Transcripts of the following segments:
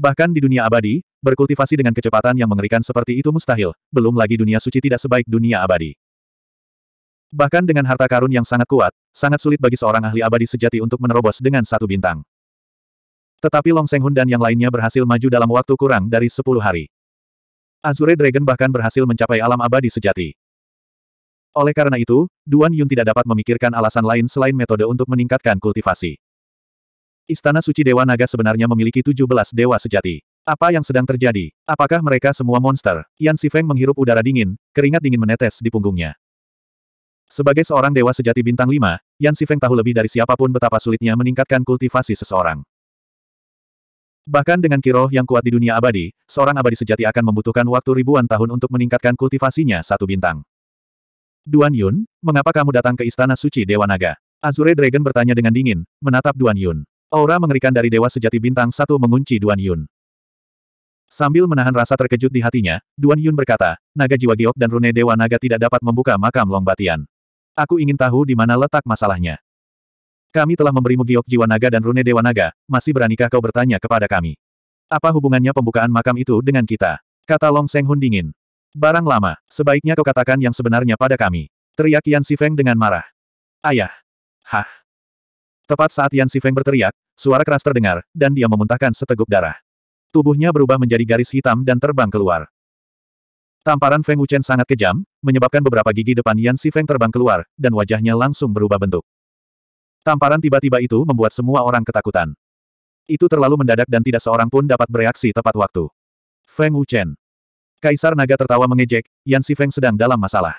Bahkan di dunia abadi, berkultivasi dengan kecepatan yang mengerikan seperti itu mustahil, belum lagi dunia suci tidak sebaik dunia abadi. Bahkan dengan harta karun yang sangat kuat, sangat sulit bagi seorang ahli abadi sejati untuk menerobos dengan satu bintang. Tetapi Long Seng Hun dan yang lainnya berhasil maju dalam waktu kurang dari 10 hari. Azure Dragon bahkan berhasil mencapai alam abadi sejati. Oleh karena itu, Duan Yun tidak dapat memikirkan alasan lain selain metode untuk meningkatkan kultivasi. Istana Suci Dewa Naga sebenarnya memiliki 17 dewa sejati. Apa yang sedang terjadi? Apakah mereka semua monster? Yan Sifeng menghirup udara dingin, keringat dingin menetes di punggungnya. Sebagai seorang dewa sejati bintang 5, Yan Sifeng tahu lebih dari siapapun betapa sulitnya meningkatkan kultivasi seseorang. Bahkan dengan kiroh yang kuat di dunia abadi, seorang abadi sejati akan membutuhkan waktu ribuan tahun untuk meningkatkan kultivasinya satu bintang. Duan Yun, mengapa kamu datang ke Istana Suci Dewa Naga? Azure Dragon bertanya dengan dingin, menatap Duan Yun. Aura mengerikan dari Dewa Sejati Bintang Satu mengunci Duan Yun. Sambil menahan rasa terkejut di hatinya, Duan Yun berkata, Naga Jiwa Giok dan Rune Dewa Naga tidak dapat membuka makam Long Batian. Aku ingin tahu di mana letak masalahnya. Kami telah memberimu giok jiwa naga dan rune dewa naga, masih beranikah kau bertanya kepada kami? Apa hubungannya pembukaan makam itu dengan kita? Kata Long Seng Hun dingin. Barang lama, sebaiknya kau katakan yang sebenarnya pada kami. Teriak Yan Si Feng dengan marah. Ayah. Hah. Tepat saat Yan Sifeng berteriak, suara keras terdengar, dan dia memuntahkan seteguk darah. Tubuhnya berubah menjadi garis hitam dan terbang keluar. Tamparan Feng Wuchen sangat kejam, menyebabkan beberapa gigi depan Yan Sifeng terbang keluar, dan wajahnya langsung berubah bentuk. Tamparan tiba-tiba itu membuat semua orang ketakutan. Itu terlalu mendadak dan tidak seorang pun dapat bereaksi tepat waktu. Feng Wuchen. Kaisar Naga tertawa mengejek, Yan Sifeng sedang dalam masalah.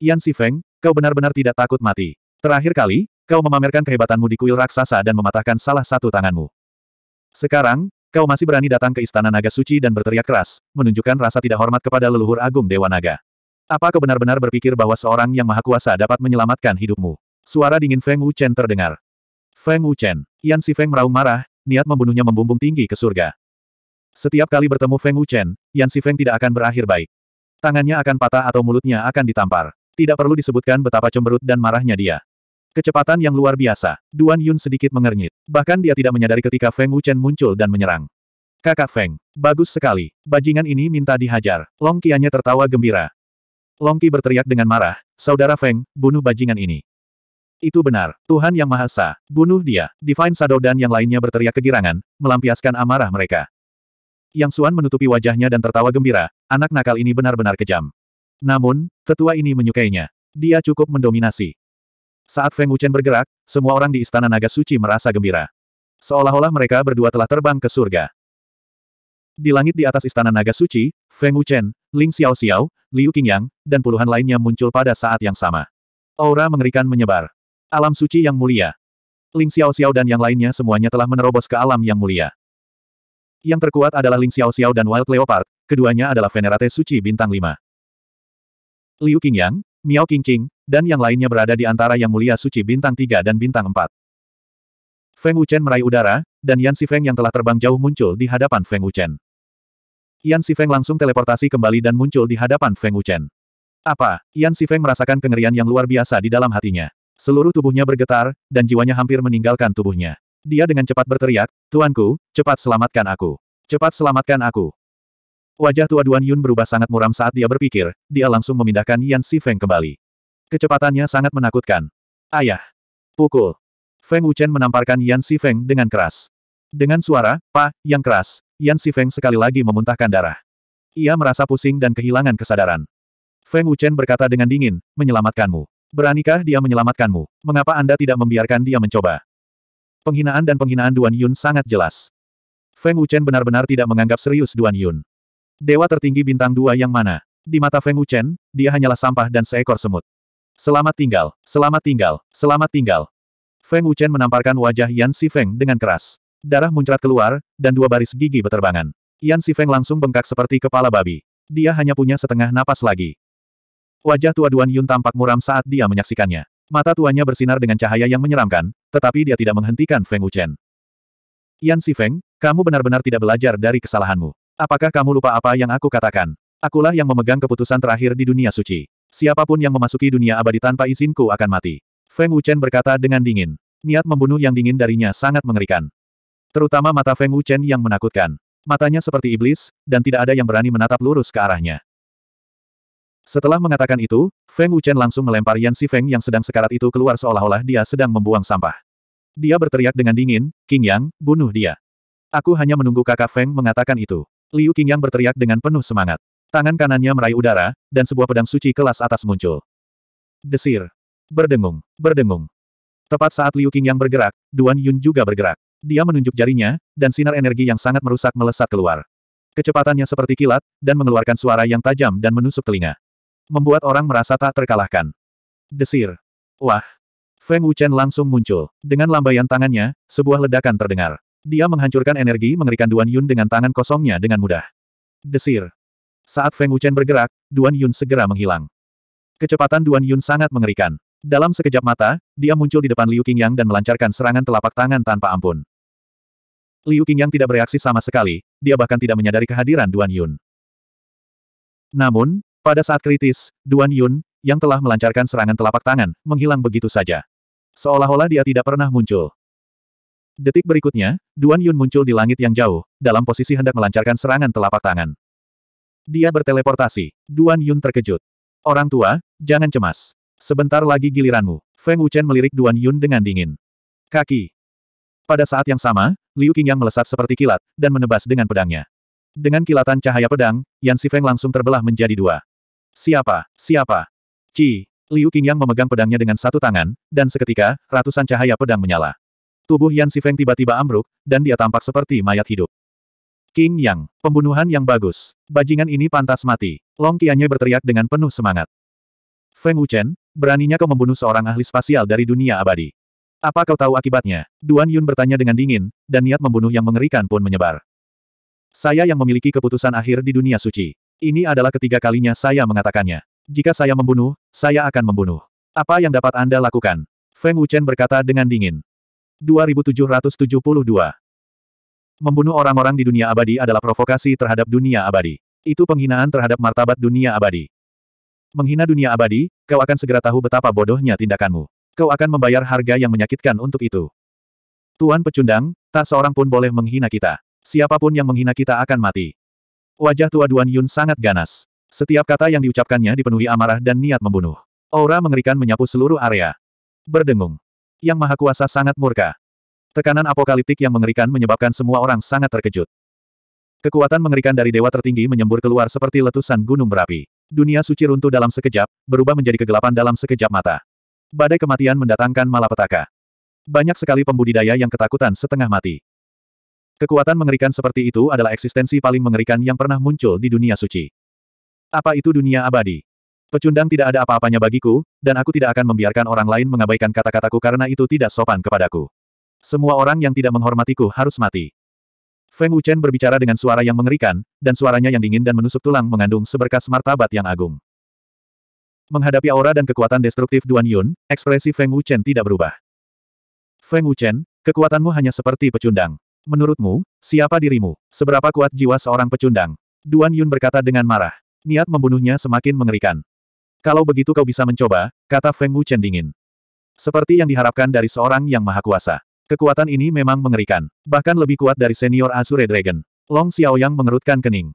Yan Sifeng, kau benar-benar tidak takut mati. Terakhir kali, kau memamerkan kehebatanmu di kuil raksasa dan mematahkan salah satu tanganmu. Sekarang, kau masih berani datang ke istana naga suci dan berteriak keras, menunjukkan rasa tidak hormat kepada leluhur agung Dewa Naga. Apa kau benar-benar berpikir bahwa seorang yang maha kuasa dapat menyelamatkan hidupmu? Suara dingin Feng Wuchen terdengar. Feng Wuchen, Yan Si Feng meraung marah, niat membunuhnya membumbung tinggi ke surga. Setiap kali bertemu Feng Wuchen, Yan Si Feng tidak akan berakhir baik. Tangannya akan patah atau mulutnya akan ditampar. Tidak perlu disebutkan betapa cemberut dan marahnya dia. Kecepatan yang luar biasa. Duan Yun sedikit mengernyit. Bahkan dia tidak menyadari ketika Feng Wuchen muncul dan menyerang. Kakak Feng, bagus sekali. Bajingan ini minta dihajar. Long Qianya tertawa gembira. Long Qi berteriak dengan marah, Saudara Feng, bunuh bajingan ini. Itu benar, Tuhan Yang Maha Esa, bunuh dia. Divine Shadow dan yang lainnya berteriak kegirangan, melampiaskan amarah mereka. Yang Suan menutupi wajahnya dan tertawa gembira, anak nakal ini benar-benar kejam. Namun, tetua ini menyukainya. Dia cukup mendominasi. Saat Feng Wuchen bergerak, semua orang di Istana Naga Suci merasa gembira. Seolah-olah mereka berdua telah terbang ke surga. Di langit di atas Istana Naga Suci, Feng Wuchen, Ling Xiao Xiao, Liu Qingyang, dan puluhan lainnya muncul pada saat yang sama. Aura mengerikan menyebar. Alam suci yang mulia. Ling Xiao Xiao dan yang lainnya semuanya telah menerobos ke alam yang mulia. Yang terkuat adalah Ling Xiao Xiao dan Wild Leopard, keduanya adalah Venerate Suci Bintang 5. Liu Qingyang, Miao Qingqing, dan yang lainnya berada di antara Yang Mulia Suci Bintang 3 dan Bintang 4. Feng Wuchen meraih udara, dan Yan Si Feng yang telah terbang jauh muncul di hadapan Feng Wuchen. Yan Si Feng langsung teleportasi kembali dan muncul di hadapan Feng Wuchen. Apa? Yan Si Feng merasakan kengerian yang luar biasa di dalam hatinya. Seluruh tubuhnya bergetar, dan jiwanya hampir meninggalkan tubuhnya. Dia dengan cepat berteriak, Tuanku, cepat selamatkan aku. Cepat selamatkan aku. Wajah tua Duan Yun berubah sangat muram saat dia berpikir, dia langsung memindahkan Yan Si Feng kembali. Kecepatannya sangat menakutkan. Ayah. Pukul. Feng Wuchen menamparkan Yan Si Feng dengan keras. Dengan suara, pa, yang keras, Yan Si Feng sekali lagi memuntahkan darah. Ia merasa pusing dan kehilangan kesadaran. Feng Wuchen berkata dengan dingin, menyelamatkanmu. Beranikah dia menyelamatkanmu? Mengapa Anda tidak membiarkan dia mencoba? Penghinaan dan penghinaan Duan Yun sangat jelas. Feng Wuchen benar-benar tidak menganggap serius Duan Yun. Dewa tertinggi bintang dua yang mana? Di mata Feng Wuchen, dia hanyalah sampah dan seekor semut. Selamat tinggal, selamat tinggal, selamat tinggal. Feng Wuchen menamparkan wajah Yan Sifeng dengan keras. Darah muncrat keluar, dan dua baris gigi beterbangan. Yan Sifeng langsung bengkak seperti kepala babi. Dia hanya punya setengah napas lagi. Wajah tua Duan Yun tampak muram saat dia menyaksikannya. Mata tuanya bersinar dengan cahaya yang menyeramkan, tetapi dia tidak menghentikan Feng Wuchen. Yan Sifeng, kamu benar-benar tidak belajar dari kesalahanmu. Apakah kamu lupa apa yang aku katakan? Akulah yang memegang keputusan terakhir di dunia suci. Siapapun yang memasuki dunia abadi tanpa izinku akan mati. Feng Wuchen berkata dengan dingin. Niat membunuh yang dingin darinya sangat mengerikan. Terutama mata Feng Wuchen yang menakutkan. Matanya seperti iblis, dan tidak ada yang berani menatap lurus ke arahnya. Setelah mengatakan itu, Feng Wuchen langsung melempar Yan Si Feng yang sedang sekarat itu keluar seolah-olah dia sedang membuang sampah. Dia berteriak dengan dingin, King Yang, bunuh dia. Aku hanya menunggu kakak Feng mengatakan itu. Liu King Yang berteriak dengan penuh semangat. Tangan kanannya meraih udara, dan sebuah pedang suci kelas atas muncul. Desir. Berdengung. Berdengung. Tepat saat Liu Qing yang bergerak, Duan Yun juga bergerak. Dia menunjuk jarinya, dan sinar energi yang sangat merusak melesat keluar. Kecepatannya seperti kilat, dan mengeluarkan suara yang tajam dan menusuk telinga. Membuat orang merasa tak terkalahkan. Desir. Wah. Feng Wuchen langsung muncul. Dengan lambaian tangannya, sebuah ledakan terdengar. Dia menghancurkan energi mengerikan Duan Yun dengan tangan kosongnya dengan mudah. Desir. Saat Feng Wuchen bergerak, Duan Yun segera menghilang. Kecepatan Duan Yun sangat mengerikan. Dalam sekejap mata, dia muncul di depan Liu Qingyang dan melancarkan serangan telapak tangan tanpa ampun. Liu Qingyang tidak bereaksi sama sekali, dia bahkan tidak menyadari kehadiran Duan Yun. Namun, pada saat kritis, Duan Yun, yang telah melancarkan serangan telapak tangan, menghilang begitu saja. Seolah-olah dia tidak pernah muncul. Detik berikutnya, Duan Yun muncul di langit yang jauh, dalam posisi hendak melancarkan serangan telapak tangan. Dia berteleportasi. Duan Yun terkejut. Orang tua, jangan cemas. Sebentar lagi giliranmu. Feng Wuchen melirik Duan Yun dengan dingin. Kaki. Pada saat yang sama, Liu Qingyang melesat seperti kilat, dan menebas dengan pedangnya. Dengan kilatan cahaya pedang, Yan Sifeng langsung terbelah menjadi dua. Siapa? Siapa? Ci. Liu Qingyang memegang pedangnya dengan satu tangan, dan seketika, ratusan cahaya pedang menyala. Tubuh Yan Sifeng tiba-tiba ambruk, dan dia tampak seperti mayat hidup. King Yang, pembunuhan yang bagus. Bajingan ini pantas mati. Long Qianye berteriak dengan penuh semangat. Feng Wuchen, beraninya kau membunuh seorang ahli spasial dari dunia abadi. Apa kau tahu akibatnya? Duan Yun bertanya dengan dingin, dan niat membunuh yang mengerikan pun menyebar. Saya yang memiliki keputusan akhir di dunia suci. Ini adalah ketiga kalinya saya mengatakannya. Jika saya membunuh, saya akan membunuh. Apa yang dapat Anda lakukan? Feng Wuchen berkata dengan dingin. 2772 Membunuh orang-orang di dunia abadi adalah provokasi terhadap dunia abadi. Itu penghinaan terhadap martabat dunia abadi. Menghina dunia abadi, kau akan segera tahu betapa bodohnya tindakanmu. Kau akan membayar harga yang menyakitkan untuk itu. Tuan Pecundang, tak seorang pun boleh menghina kita. Siapapun yang menghina kita akan mati. Wajah tua Duan Yun sangat ganas. Setiap kata yang diucapkannya dipenuhi amarah dan niat membunuh. Aura mengerikan menyapu seluruh area. Berdengung. Yang Maha Kuasa sangat murka. Tekanan apokaliptik yang mengerikan menyebabkan semua orang sangat terkejut. Kekuatan mengerikan dari dewa tertinggi menyembur keluar seperti letusan gunung berapi. Dunia suci runtuh dalam sekejap, berubah menjadi kegelapan dalam sekejap mata. Badai kematian mendatangkan malapetaka. Banyak sekali pembudidaya yang ketakutan setengah mati. Kekuatan mengerikan seperti itu adalah eksistensi paling mengerikan yang pernah muncul di dunia suci. Apa itu dunia abadi? Pecundang tidak ada apa-apanya bagiku, dan aku tidak akan membiarkan orang lain mengabaikan kata-kataku karena itu tidak sopan kepadaku. Semua orang yang tidak menghormatiku harus mati. Feng Wuchen berbicara dengan suara yang mengerikan, dan suaranya yang dingin dan menusuk tulang mengandung seberkas martabat yang agung. Menghadapi aura dan kekuatan destruktif Duan Yun, ekspresi Feng Wuchen tidak berubah. Feng Wuchen, kekuatanmu hanya seperti pecundang. Menurutmu, siapa dirimu? Seberapa kuat jiwa seorang pecundang? Duan Yun berkata dengan marah. Niat membunuhnya semakin mengerikan. Kalau begitu kau bisa mencoba, kata Feng Wuchen dingin. Seperti yang diharapkan dari seorang yang maha kuasa. Kekuatan ini memang mengerikan. Bahkan lebih kuat dari senior Azure Dragon. Long Xiaoyang mengerutkan kening.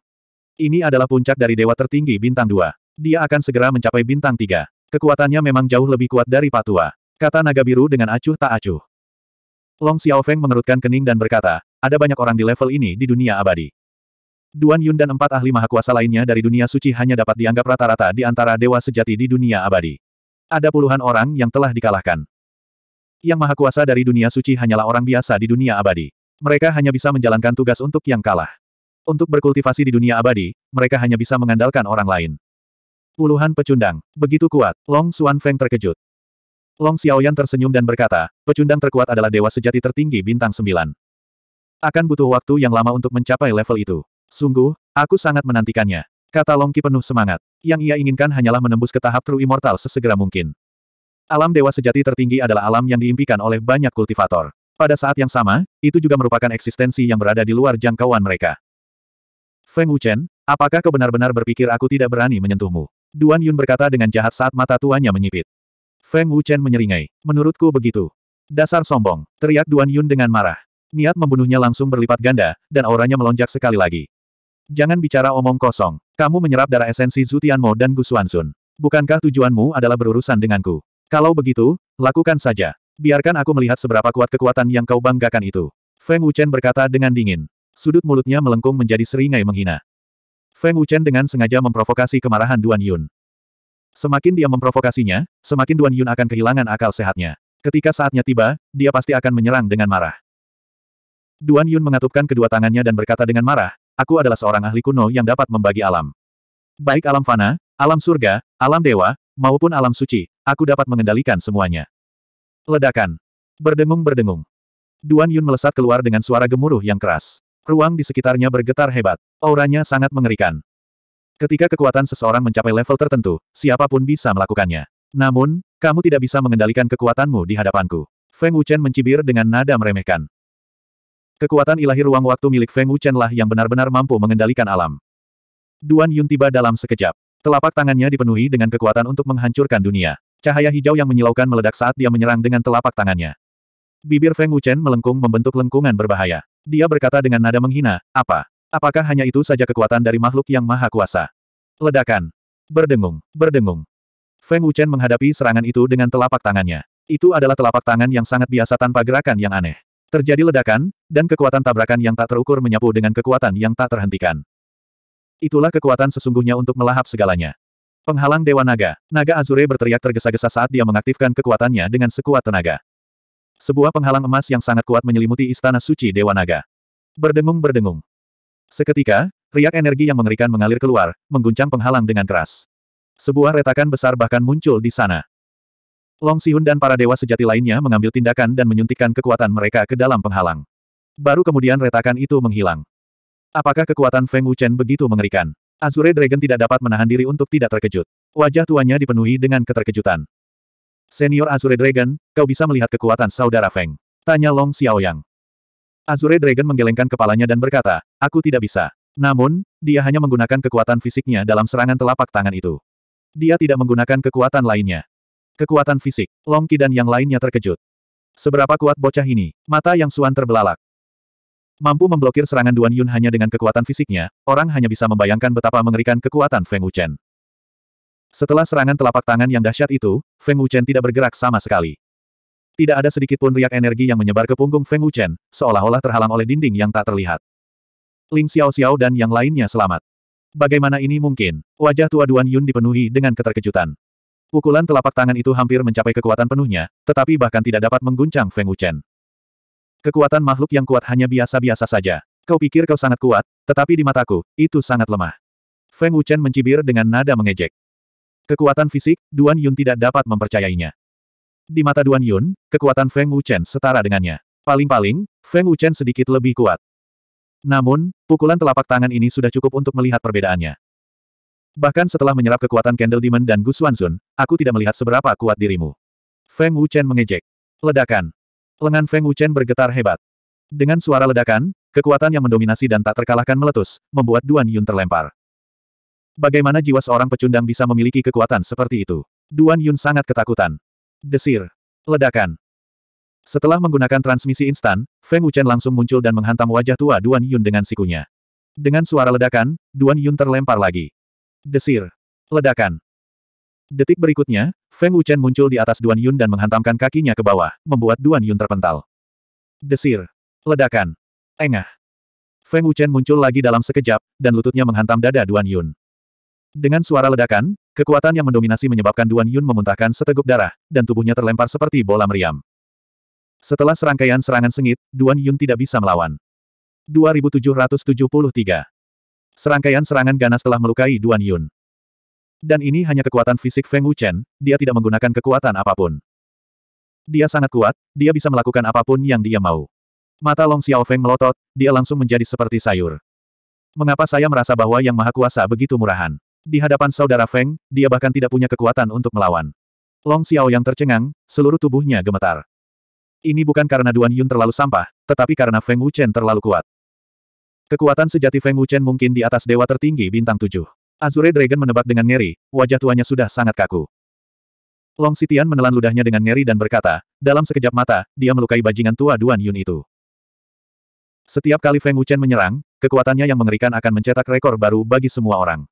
Ini adalah puncak dari dewa tertinggi bintang 2. Dia akan segera mencapai bintang 3. Kekuatannya memang jauh lebih kuat dari Patua. Kata naga biru dengan acuh tak acuh. Long Xiaofeng mengerutkan kening dan berkata, ada banyak orang di level ini di dunia abadi. Duan Yun dan empat ahli maha kuasa lainnya dari dunia suci hanya dapat dianggap rata-rata di antara dewa sejati di dunia abadi. Ada puluhan orang yang telah dikalahkan. Yang Maha Kuasa dari dunia suci hanyalah orang biasa di dunia abadi. Mereka hanya bisa menjalankan tugas untuk yang kalah. Untuk berkultivasi di dunia abadi, mereka hanya bisa mengandalkan orang lain. Puluhan pecundang, begitu kuat, Long Xuan Feng terkejut. Long Xiaoyan tersenyum dan berkata, pecundang terkuat adalah dewa sejati tertinggi bintang sembilan. Akan butuh waktu yang lama untuk mencapai level itu. Sungguh, aku sangat menantikannya. Kata Long Qi penuh semangat. Yang ia inginkan hanyalah menembus ke tahap True Immortal sesegera mungkin. Alam dewa sejati tertinggi adalah alam yang diimpikan oleh banyak kultivator. Pada saat yang sama, itu juga merupakan eksistensi yang berada di luar jangkauan mereka. Feng Wuchen, apakah kau benar-benar berpikir aku tidak berani menyentuhmu? Duan Yun berkata dengan jahat saat mata tuanya menyipit. Feng Wuchen menyeringai. Menurutku begitu. Dasar sombong, teriak Duan Yun dengan marah. Niat membunuhnya langsung berlipat ganda, dan auranya melonjak sekali lagi. Jangan bicara omong kosong. Kamu menyerap darah esensi Zutianmo dan Gu Gusuansun. Bukankah tujuanmu adalah berurusan denganku? Kalau begitu, lakukan saja. Biarkan aku melihat seberapa kuat kekuatan yang kau banggakan itu. Feng Wuchen berkata dengan dingin. Sudut mulutnya melengkung menjadi seringai menghina. Feng Wuchen dengan sengaja memprovokasi kemarahan Duan Yun. Semakin dia memprovokasinya, semakin Duan Yun akan kehilangan akal sehatnya. Ketika saatnya tiba, dia pasti akan menyerang dengan marah. Duan Yun mengatupkan kedua tangannya dan berkata dengan marah, Aku adalah seorang ahli kuno yang dapat membagi alam. Baik alam fana, alam surga, alam dewa, maupun alam suci, aku dapat mengendalikan semuanya. Ledakan. Berdengung-berdengung. Duan Yun melesat keluar dengan suara gemuruh yang keras. Ruang di sekitarnya bergetar hebat. Auranya sangat mengerikan. Ketika kekuatan seseorang mencapai level tertentu, siapapun bisa melakukannya. Namun, kamu tidak bisa mengendalikan kekuatanmu di hadapanku. Feng Wuchen mencibir dengan nada meremehkan. Kekuatan ilahi ruang waktu milik Feng Wuchen lah yang benar-benar mampu mengendalikan alam. Duan Yun tiba dalam sekejap. Telapak tangannya dipenuhi dengan kekuatan untuk menghancurkan dunia. Cahaya hijau yang menyilaukan meledak saat dia menyerang dengan telapak tangannya. Bibir Feng Wuchen melengkung membentuk lengkungan berbahaya. Dia berkata dengan nada menghina, apa? Apakah hanya itu saja kekuatan dari makhluk yang maha kuasa? Ledakan. Berdengung, berdengung. Feng Wuchen menghadapi serangan itu dengan telapak tangannya. Itu adalah telapak tangan yang sangat biasa tanpa gerakan yang aneh. Terjadi ledakan, dan kekuatan tabrakan yang tak terukur menyapu dengan kekuatan yang tak terhentikan. Itulah kekuatan sesungguhnya untuk melahap segalanya. Penghalang Dewa Naga, Naga Azure berteriak tergesa-gesa saat dia mengaktifkan kekuatannya dengan sekuat tenaga. Sebuah penghalang emas yang sangat kuat menyelimuti istana suci Dewa Naga. Berdengung-berdengung. Seketika, riak energi yang mengerikan mengalir keluar, mengguncang penghalang dengan keras. Sebuah retakan besar bahkan muncul di sana. Long Sihun dan para dewa sejati lainnya mengambil tindakan dan menyuntikkan kekuatan mereka ke dalam penghalang. Baru kemudian retakan itu menghilang. Apakah kekuatan Feng Wuchen begitu mengerikan? Azure Dragon tidak dapat menahan diri untuk tidak terkejut. Wajah tuanya dipenuhi dengan keterkejutan. Senior Azure Dragon, kau bisa melihat kekuatan saudara Feng. Tanya Long Xiaoyang. Azure Dragon menggelengkan kepalanya dan berkata, aku tidak bisa. Namun, dia hanya menggunakan kekuatan fisiknya dalam serangan telapak tangan itu. Dia tidak menggunakan kekuatan lainnya. Kekuatan fisik, Long Qi dan yang lainnya terkejut. Seberapa kuat bocah ini? Mata Yang Suan terbelalak. Mampu memblokir serangan Duan Yun hanya dengan kekuatan fisiknya, orang hanya bisa membayangkan betapa mengerikan kekuatan Feng Wuchen. Setelah serangan telapak tangan yang dahsyat itu, Feng Wuchen tidak bergerak sama sekali. Tidak ada sedikit pun riak energi yang menyebar ke punggung Feng Wuchen, seolah-olah terhalang oleh dinding yang tak terlihat. Ling Xiao Xiao dan yang lainnya selamat. Bagaimana ini mungkin? Wajah tua Duan Yun dipenuhi dengan keterkejutan. Pukulan telapak tangan itu hampir mencapai kekuatan penuhnya, tetapi bahkan tidak dapat mengguncang Feng Wuchen. Kekuatan makhluk yang kuat hanya biasa-biasa saja. Kau pikir kau sangat kuat, tetapi di mataku, itu sangat lemah. Feng Wuchen mencibir dengan nada mengejek. Kekuatan fisik, Duan Yun tidak dapat mempercayainya. Di mata Duan Yun, kekuatan Feng Wuchen setara dengannya. Paling-paling, Feng Wuchen sedikit lebih kuat. Namun, pukulan telapak tangan ini sudah cukup untuk melihat perbedaannya. Bahkan setelah menyerap kekuatan Candle Demon dan Gu Xuanzun, aku tidak melihat seberapa kuat dirimu. Feng Wuchen mengejek. Ledakan. Lengan Feng Wuchen bergetar hebat. Dengan suara ledakan, kekuatan yang mendominasi dan tak terkalahkan meletus, membuat Duan Yun terlempar. Bagaimana jiwa seorang pecundang bisa memiliki kekuatan seperti itu? Duan Yun sangat ketakutan. Desir. Ledakan. Setelah menggunakan transmisi instan, Feng Wuchen langsung muncul dan menghantam wajah tua Duan Yun dengan sikunya. Dengan suara ledakan, Duan Yun terlempar lagi. Desir. Ledakan. Detik berikutnya, Feng Wuchen muncul di atas Duan Yun dan menghantamkan kakinya ke bawah, membuat Duan Yun terpental. Desir. Ledakan. Engah. Feng Wuchen muncul lagi dalam sekejap, dan lututnya menghantam dada Duan Yun. Dengan suara ledakan, kekuatan yang mendominasi menyebabkan Duan Yun memuntahkan seteguk darah, dan tubuhnya terlempar seperti bola meriam. Setelah serangkaian serangan sengit, Duan Yun tidak bisa melawan. 2773 Serangkaian serangan ganas telah melukai Duan Yun. Dan ini hanya kekuatan fisik Feng Wuchen, dia tidak menggunakan kekuatan apapun. Dia sangat kuat, dia bisa melakukan apapun yang dia mau. Mata Long Xiao Feng melotot, dia langsung menjadi seperti sayur. Mengapa saya merasa bahwa Yang Maha Kuasa begitu murahan? Di hadapan saudara Feng, dia bahkan tidak punya kekuatan untuk melawan. Long Xiao yang tercengang, seluruh tubuhnya gemetar. Ini bukan karena Duan Yun terlalu sampah, tetapi karena Feng Wuchen terlalu kuat. Kekuatan sejati Feng Wuchen mungkin di atas dewa tertinggi bintang tujuh. Azure Dragon menebak dengan ngeri, wajah tuanya sudah sangat kaku. Long Sitian menelan ludahnya dengan ngeri dan berkata, dalam sekejap mata, dia melukai bajingan tua Duan Yun itu. Setiap kali Feng Wuchen menyerang, kekuatannya yang mengerikan akan mencetak rekor baru bagi semua orang.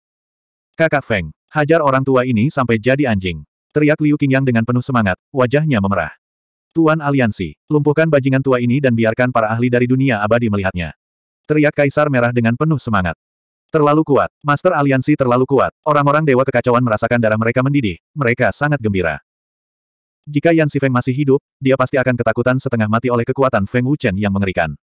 Kakak Feng, hajar orang tua ini sampai jadi anjing. Teriak Liu Qingyang dengan penuh semangat, wajahnya memerah. Tuan Aliansi, lumpuhkan bajingan tua ini dan biarkan para ahli dari dunia abadi melihatnya. Teriak Kaisar Merah dengan penuh semangat. Terlalu kuat. Master Aliansi terlalu kuat. Orang-orang Dewa Kekacauan merasakan darah mereka mendidih. Mereka sangat gembira. Jika Yan Sifeng masih hidup, dia pasti akan ketakutan setengah mati oleh kekuatan Feng Wuchen yang mengerikan.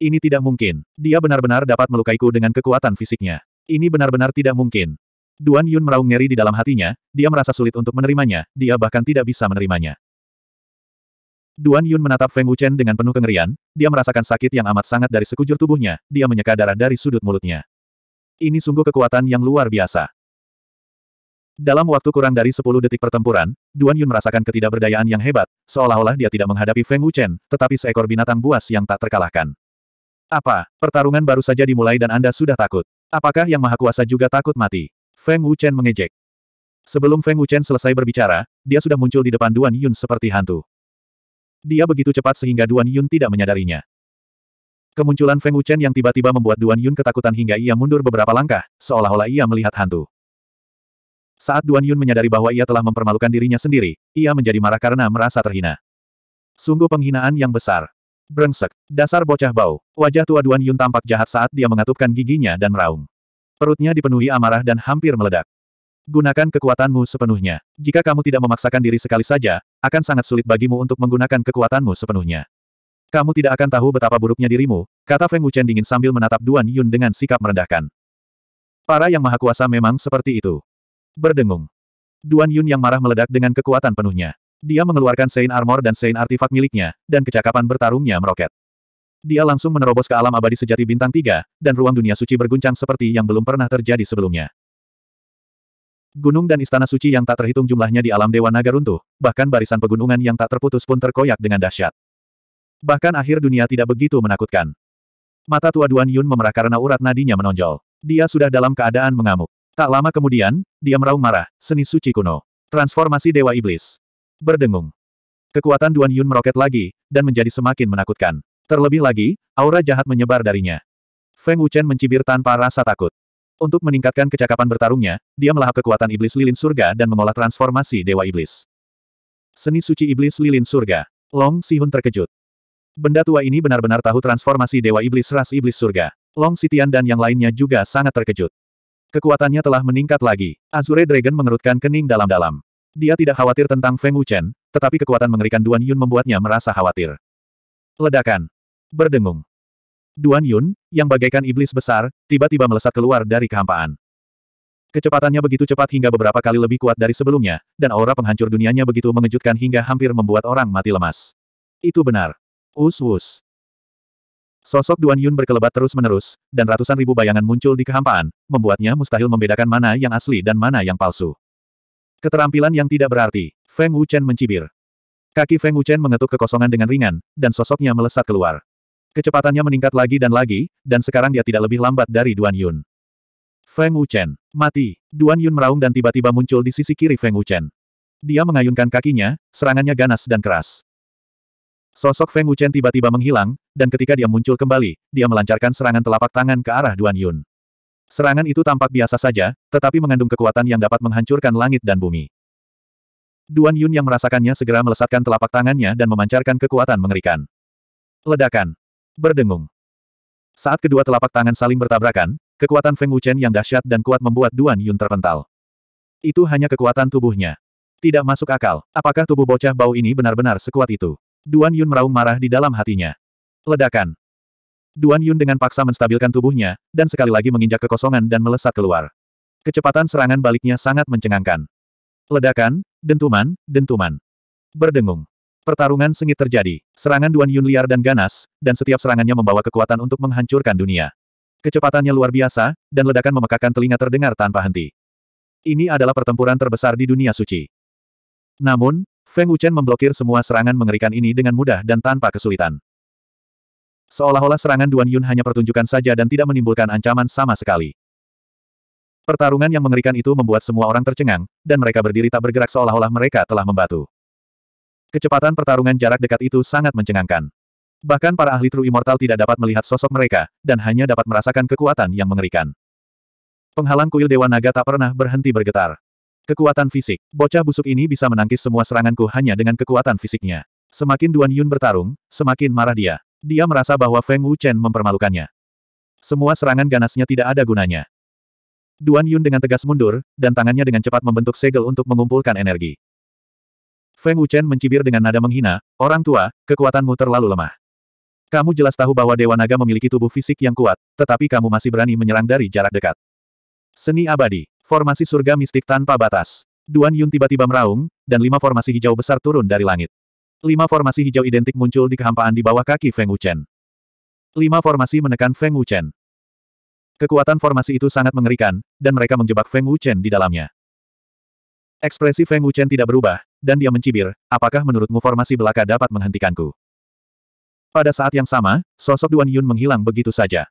Ini tidak mungkin. Dia benar-benar dapat melukaiku dengan kekuatan fisiknya. Ini benar-benar tidak mungkin. Duan Yun meraung ngeri di dalam hatinya, dia merasa sulit untuk menerimanya, dia bahkan tidak bisa menerimanya. Duan Yun menatap Feng Wuchen dengan penuh kengerian, dia merasakan sakit yang amat sangat dari sekujur tubuhnya, dia menyeka darah dari sudut mulutnya. Ini sungguh kekuatan yang luar biasa. Dalam waktu kurang dari 10 detik pertempuran, Duan Yun merasakan ketidakberdayaan yang hebat, seolah-olah dia tidak menghadapi Feng Wuchen, tetapi seekor binatang buas yang tak terkalahkan. Apa, pertarungan baru saja dimulai dan Anda sudah takut? Apakah Yang Maha Kuasa juga takut mati? Feng Wuchen mengejek. Sebelum Feng Wuchen selesai berbicara, dia sudah muncul di depan Duan Yun seperti hantu. Dia begitu cepat sehingga Duan Yun tidak menyadarinya. Kemunculan Feng Wuchen yang tiba-tiba membuat Duan Yun ketakutan hingga ia mundur beberapa langkah, seolah-olah ia melihat hantu. Saat Duan Yun menyadari bahwa ia telah mempermalukan dirinya sendiri, ia menjadi marah karena merasa terhina. Sungguh penghinaan yang besar. Brengsek, dasar bocah bau. Wajah tua Duan Yun tampak jahat saat dia mengatupkan giginya dan meraung. Perutnya dipenuhi amarah dan hampir meledak. Gunakan kekuatanmu sepenuhnya. Jika kamu tidak memaksakan diri sekali saja, akan sangat sulit bagimu untuk menggunakan kekuatanmu sepenuhnya. Kamu tidak akan tahu betapa buruknya dirimu, kata Feng Wuchen dingin sambil menatap Duan Yun dengan sikap merendahkan. Para yang maha kuasa memang seperti itu. Berdengung. Duan Yun yang marah meledak dengan kekuatan penuhnya. Dia mengeluarkan Sein Armor dan Sein Artifak miliknya, dan kecakapan bertarungnya meroket. Dia langsung menerobos ke alam abadi sejati bintang tiga, dan ruang dunia suci berguncang seperti yang belum pernah terjadi sebelumnya. Gunung dan istana suci yang tak terhitung jumlahnya di alam Dewa Naga runtuh, bahkan barisan pegunungan yang tak terputus pun terkoyak dengan dahsyat. Bahkan akhir dunia tidak begitu menakutkan. Mata tua Duan Yun memerah karena urat nadinya menonjol. Dia sudah dalam keadaan mengamuk. Tak lama kemudian, dia meraung marah, seni suci kuno. Transformasi Dewa Iblis. Berdengung. Kekuatan Duan Yun meroket lagi, dan menjadi semakin menakutkan. Terlebih lagi, aura jahat menyebar darinya. Feng Wuchen mencibir tanpa rasa takut. Untuk meningkatkan kecakapan bertarungnya, dia melahap kekuatan iblis lilin surga dan mengolah transformasi Dewa Iblis. Seni suci iblis lilin surga. Long Sihun terkejut. Benda tua ini benar-benar tahu transformasi Dewa Iblis ras Iblis surga. Long Sitian dan yang lainnya juga sangat terkejut. Kekuatannya telah meningkat lagi. Azure Dragon mengerutkan kening dalam-dalam. Dia tidak khawatir tentang Feng Wuchen, tetapi kekuatan mengerikan Duan Yun membuatnya merasa khawatir. Ledakan. Berdengung. Duan Yun, yang bagaikan iblis besar, tiba-tiba melesat keluar dari kehampaan. Kecepatannya begitu cepat hingga beberapa kali lebih kuat dari sebelumnya, dan aura penghancur dunianya begitu mengejutkan hingga hampir membuat orang mati lemas. Itu benar. Us-us. Sosok Duan Yun berkelebat terus-menerus, dan ratusan ribu bayangan muncul di kehampaan, membuatnya mustahil membedakan mana yang asli dan mana yang palsu. Keterampilan yang tidak berarti, Feng Wuchen mencibir. Kaki Feng Wuchen mengetuk kekosongan dengan ringan, dan sosoknya melesat keluar. Kecepatannya meningkat lagi dan lagi, dan sekarang dia tidak lebih lambat dari Duan Yun. Feng Wuchen, mati. Duan Yun meraung dan tiba-tiba muncul di sisi kiri Feng Wuchen. Dia mengayunkan kakinya, serangannya ganas dan keras. Sosok Feng Wuchen tiba-tiba menghilang, dan ketika dia muncul kembali, dia melancarkan serangan telapak tangan ke arah Duan Yun. Serangan itu tampak biasa saja, tetapi mengandung kekuatan yang dapat menghancurkan langit dan bumi. Duan Yun yang merasakannya segera melesatkan telapak tangannya dan memancarkan kekuatan mengerikan. Ledakan. Berdengung. Saat kedua telapak tangan saling bertabrakan, kekuatan Feng Wuchen yang dahsyat dan kuat membuat Duan Yun terpental. Itu hanya kekuatan tubuhnya. Tidak masuk akal, apakah tubuh bocah bau ini benar-benar sekuat itu? Duan Yun meraung marah di dalam hatinya. Ledakan. Duan Yun dengan paksa menstabilkan tubuhnya, dan sekali lagi menginjak kekosongan dan melesat keluar. Kecepatan serangan baliknya sangat mencengangkan. Ledakan, dentuman, dentuman. Berdengung. Pertarungan sengit terjadi. Serangan Duan Yun liar dan ganas, dan setiap serangannya membawa kekuatan untuk menghancurkan dunia. Kecepatannya luar biasa, dan ledakan memekakan telinga terdengar tanpa henti. Ini adalah pertempuran terbesar di dunia suci. Namun, Feng Wuchen memblokir semua serangan mengerikan ini dengan mudah dan tanpa kesulitan. Seolah-olah serangan Duan Yun hanya pertunjukan saja dan tidak menimbulkan ancaman sama sekali. Pertarungan yang mengerikan itu membuat semua orang tercengang, dan mereka berdiri tak bergerak seolah-olah mereka telah membatu. Kecepatan pertarungan jarak dekat itu sangat mencengangkan. Bahkan para ahli True Immortal tidak dapat melihat sosok mereka, dan hanya dapat merasakan kekuatan yang mengerikan. Penghalang kuil Dewa Naga tak pernah berhenti bergetar. Kekuatan fisik. Bocah busuk ini bisa menangkis semua seranganku hanya dengan kekuatan fisiknya. Semakin Duan Yun bertarung, semakin marah dia. Dia merasa bahwa Feng Wu Chen mempermalukannya. Semua serangan ganasnya tidak ada gunanya. Duan Yun dengan tegas mundur, dan tangannya dengan cepat membentuk segel untuk mengumpulkan energi. Feng Wu Chen mencibir dengan nada menghina, Orang tua, kekuatanmu terlalu lemah. Kamu jelas tahu bahwa Dewa Naga memiliki tubuh fisik yang kuat, tetapi kamu masih berani menyerang dari jarak dekat. Seni abadi. Formasi surga mistik tanpa batas. Duan Yun tiba-tiba meraung, dan lima formasi hijau besar turun dari langit. Lima formasi hijau identik muncul di kehampaan di bawah kaki Feng Wuchen. Lima formasi menekan Feng Wuchen. Kekuatan formasi itu sangat mengerikan, dan mereka menjebak Feng Wuchen di dalamnya. Ekspresi Feng Wuchen tidak berubah, dan dia mencibir, apakah menurutmu formasi belaka dapat menghentikanku? Pada saat yang sama, sosok Duan Yun menghilang begitu saja.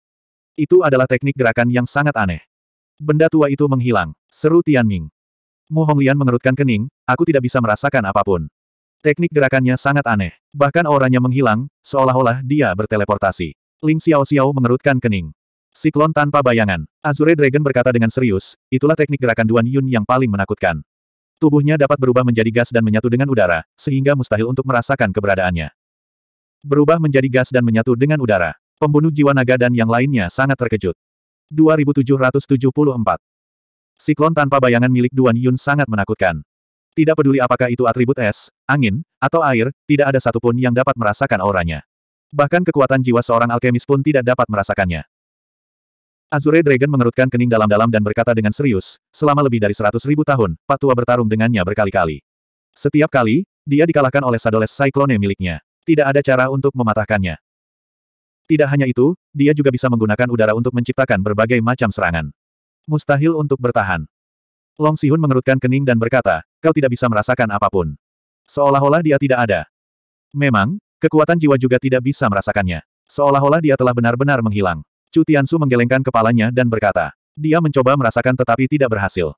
Itu adalah teknik gerakan yang sangat aneh. Benda tua itu menghilang, seru Tianming. Mu Honglian mengerutkan kening, aku tidak bisa merasakan apapun. Teknik gerakannya sangat aneh, bahkan auranya menghilang, seolah-olah dia berteleportasi. Ling Xiao Xiao mengerutkan kening. Siklon tanpa bayangan. Azure Dragon berkata dengan serius, itulah teknik gerakan Duan Yun yang paling menakutkan. Tubuhnya dapat berubah menjadi gas dan menyatu dengan udara, sehingga mustahil untuk merasakan keberadaannya. Berubah menjadi gas dan menyatu dengan udara. Pembunuh jiwa naga dan yang lainnya sangat terkejut. 2774. Siklon tanpa bayangan milik Duan Yun sangat menakutkan. Tidak peduli apakah itu atribut es, angin, atau air, tidak ada satupun yang dapat merasakan auranya. Bahkan kekuatan jiwa seorang alkemis pun tidak dapat merasakannya. Azure Dragon mengerutkan kening dalam-dalam dan berkata dengan serius, selama lebih dari seratus ribu tahun, Patua bertarung dengannya berkali-kali. Setiap kali, dia dikalahkan oleh Sadoles Cyclone miliknya. Tidak ada cara untuk mematahkannya. Tidak hanya itu, dia juga bisa menggunakan udara untuk menciptakan berbagai macam serangan. Mustahil untuk bertahan. Long Sihun mengerutkan kening dan berkata, kau tidak bisa merasakan apapun. Seolah-olah dia tidak ada. Memang, kekuatan jiwa juga tidak bisa merasakannya. Seolah-olah dia telah benar-benar menghilang. Chu Tiansu menggelengkan kepalanya dan berkata, dia mencoba merasakan tetapi tidak berhasil.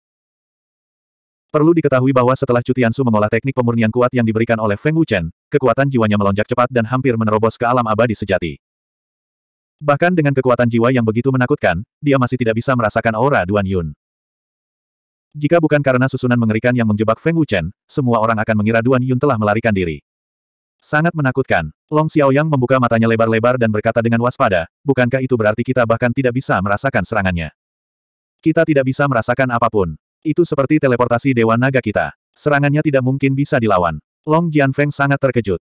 Perlu diketahui bahwa setelah Tiansu mengolah teknik pemurnian kuat yang diberikan oleh Feng Wuchen, kekuatan jiwanya melonjak cepat dan hampir menerobos ke alam abadi sejati. Bahkan dengan kekuatan jiwa yang begitu menakutkan, dia masih tidak bisa merasakan aura Duan Yun. Jika bukan karena susunan mengerikan yang menjebak Feng Wuchen, semua orang akan mengira Duan Yun telah melarikan diri. Sangat menakutkan. Long Xiao Yang membuka matanya lebar-lebar dan berkata dengan waspada, bukankah itu berarti kita bahkan tidak bisa merasakan serangannya? Kita tidak bisa merasakan apapun. Itu seperti teleportasi Dewa Naga kita. Serangannya tidak mungkin bisa dilawan. Long Jianfeng sangat terkejut.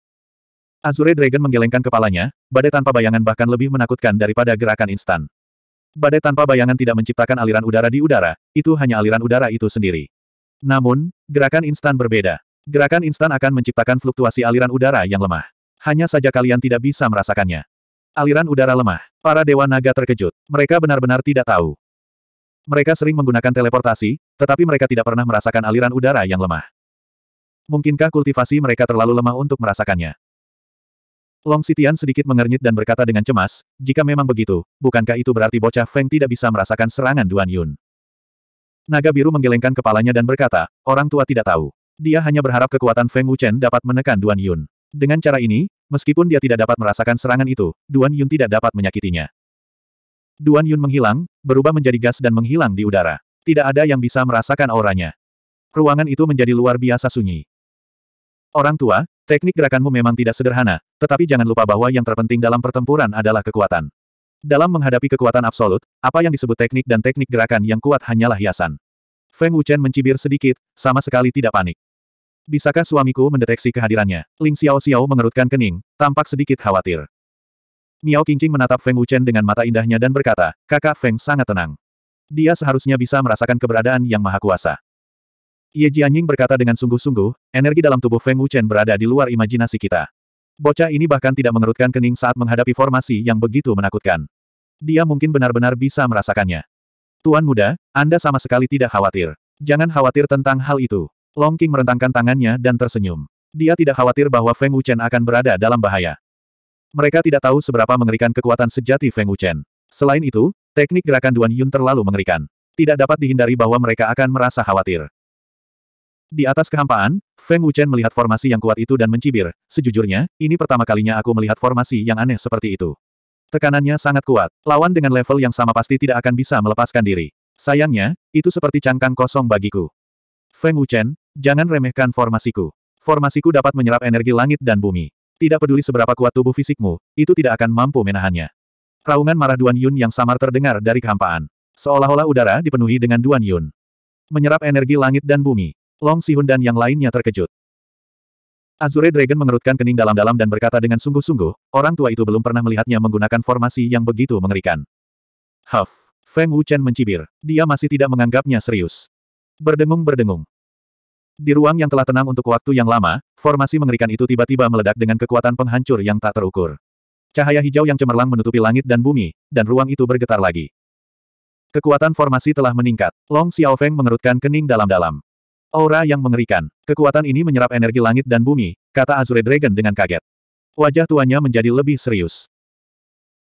Azure Dragon menggelengkan kepalanya, badai tanpa bayangan bahkan lebih menakutkan daripada gerakan instan. Badai tanpa bayangan tidak menciptakan aliran udara di udara, itu hanya aliran udara itu sendiri. Namun, gerakan instan berbeda. Gerakan instan akan menciptakan fluktuasi aliran udara yang lemah. Hanya saja kalian tidak bisa merasakannya. Aliran udara lemah. Para Dewa Naga terkejut. Mereka benar-benar tidak tahu. Mereka sering menggunakan teleportasi, tetapi mereka tidak pernah merasakan aliran udara yang lemah. Mungkinkah kultivasi mereka terlalu lemah untuk merasakannya? Long Sitian sedikit mengernyit dan berkata dengan cemas, jika memang begitu, bukankah itu berarti bocah Feng tidak bisa merasakan serangan Duan Yun? Naga biru menggelengkan kepalanya dan berkata, orang tua tidak tahu. Dia hanya berharap kekuatan Feng Wuchen dapat menekan Duan Yun. Dengan cara ini, meskipun dia tidak dapat merasakan serangan itu, Duan Yun tidak dapat menyakitinya. Duan Yun menghilang, berubah menjadi gas dan menghilang di udara. Tidak ada yang bisa merasakan auranya. Ruangan itu menjadi luar biasa sunyi. Orang tua, teknik gerakanmu memang tidak sederhana, tetapi jangan lupa bahwa yang terpenting dalam pertempuran adalah kekuatan. Dalam menghadapi kekuatan absolut, apa yang disebut teknik dan teknik gerakan yang kuat hanyalah hiasan. Feng Wuchen mencibir sedikit, sama sekali tidak panik. Bisakah suamiku mendeteksi kehadirannya? Ling Xiao Xiao mengerutkan kening, tampak sedikit khawatir. Miao Qingqing menatap Feng Wuchen dengan mata indahnya dan berkata, kakak Feng sangat tenang. Dia seharusnya bisa merasakan keberadaan yang maha kuasa. Ye Jianying berkata dengan sungguh-sungguh, energi dalam tubuh Feng Wuchen berada di luar imajinasi kita. Bocah ini bahkan tidak mengerutkan kening saat menghadapi formasi yang begitu menakutkan. Dia mungkin benar-benar bisa merasakannya. Tuan muda, Anda sama sekali tidak khawatir. Jangan khawatir tentang hal itu. Long King merentangkan tangannya dan tersenyum. Dia tidak khawatir bahwa Feng Wuchen akan berada dalam bahaya. Mereka tidak tahu seberapa mengerikan kekuatan sejati Feng Wuchen. Selain itu, teknik gerakan Duan Yun terlalu mengerikan. Tidak dapat dihindari bahwa mereka akan merasa khawatir. Di atas kehampaan, Feng Wuchen melihat formasi yang kuat itu dan mencibir. Sejujurnya, ini pertama kalinya aku melihat formasi yang aneh seperti itu. Tekanannya sangat kuat. Lawan dengan level yang sama pasti tidak akan bisa melepaskan diri. Sayangnya, itu seperti cangkang kosong bagiku. Feng Wuchen, jangan remehkan formasiku. Formasiku dapat menyerap energi langit dan bumi. Tidak peduli seberapa kuat tubuh fisikmu, itu tidak akan mampu menahannya. Raungan marah Duan Yun yang samar terdengar dari kehampaan. Seolah-olah udara dipenuhi dengan Duan Yun. Menyerap energi langit dan bumi. Long Sihun dan yang lainnya terkejut. Azure Dragon mengerutkan kening dalam-dalam dan berkata dengan sungguh-sungguh, orang tua itu belum pernah melihatnya menggunakan formasi yang begitu mengerikan. Huff. Feng Wuchen mencibir. Dia masih tidak menganggapnya serius. Berdengung-berdengung. Di ruang yang telah tenang untuk waktu yang lama, formasi mengerikan itu tiba-tiba meledak dengan kekuatan penghancur yang tak terukur. Cahaya hijau yang cemerlang menutupi langit dan bumi, dan ruang itu bergetar lagi. Kekuatan formasi telah meningkat. Long Xiao Feng mengerutkan kening dalam-dalam. Aura yang mengerikan. Kekuatan ini menyerap energi langit dan bumi, kata Azure Dragon dengan kaget. Wajah tuanya menjadi lebih serius.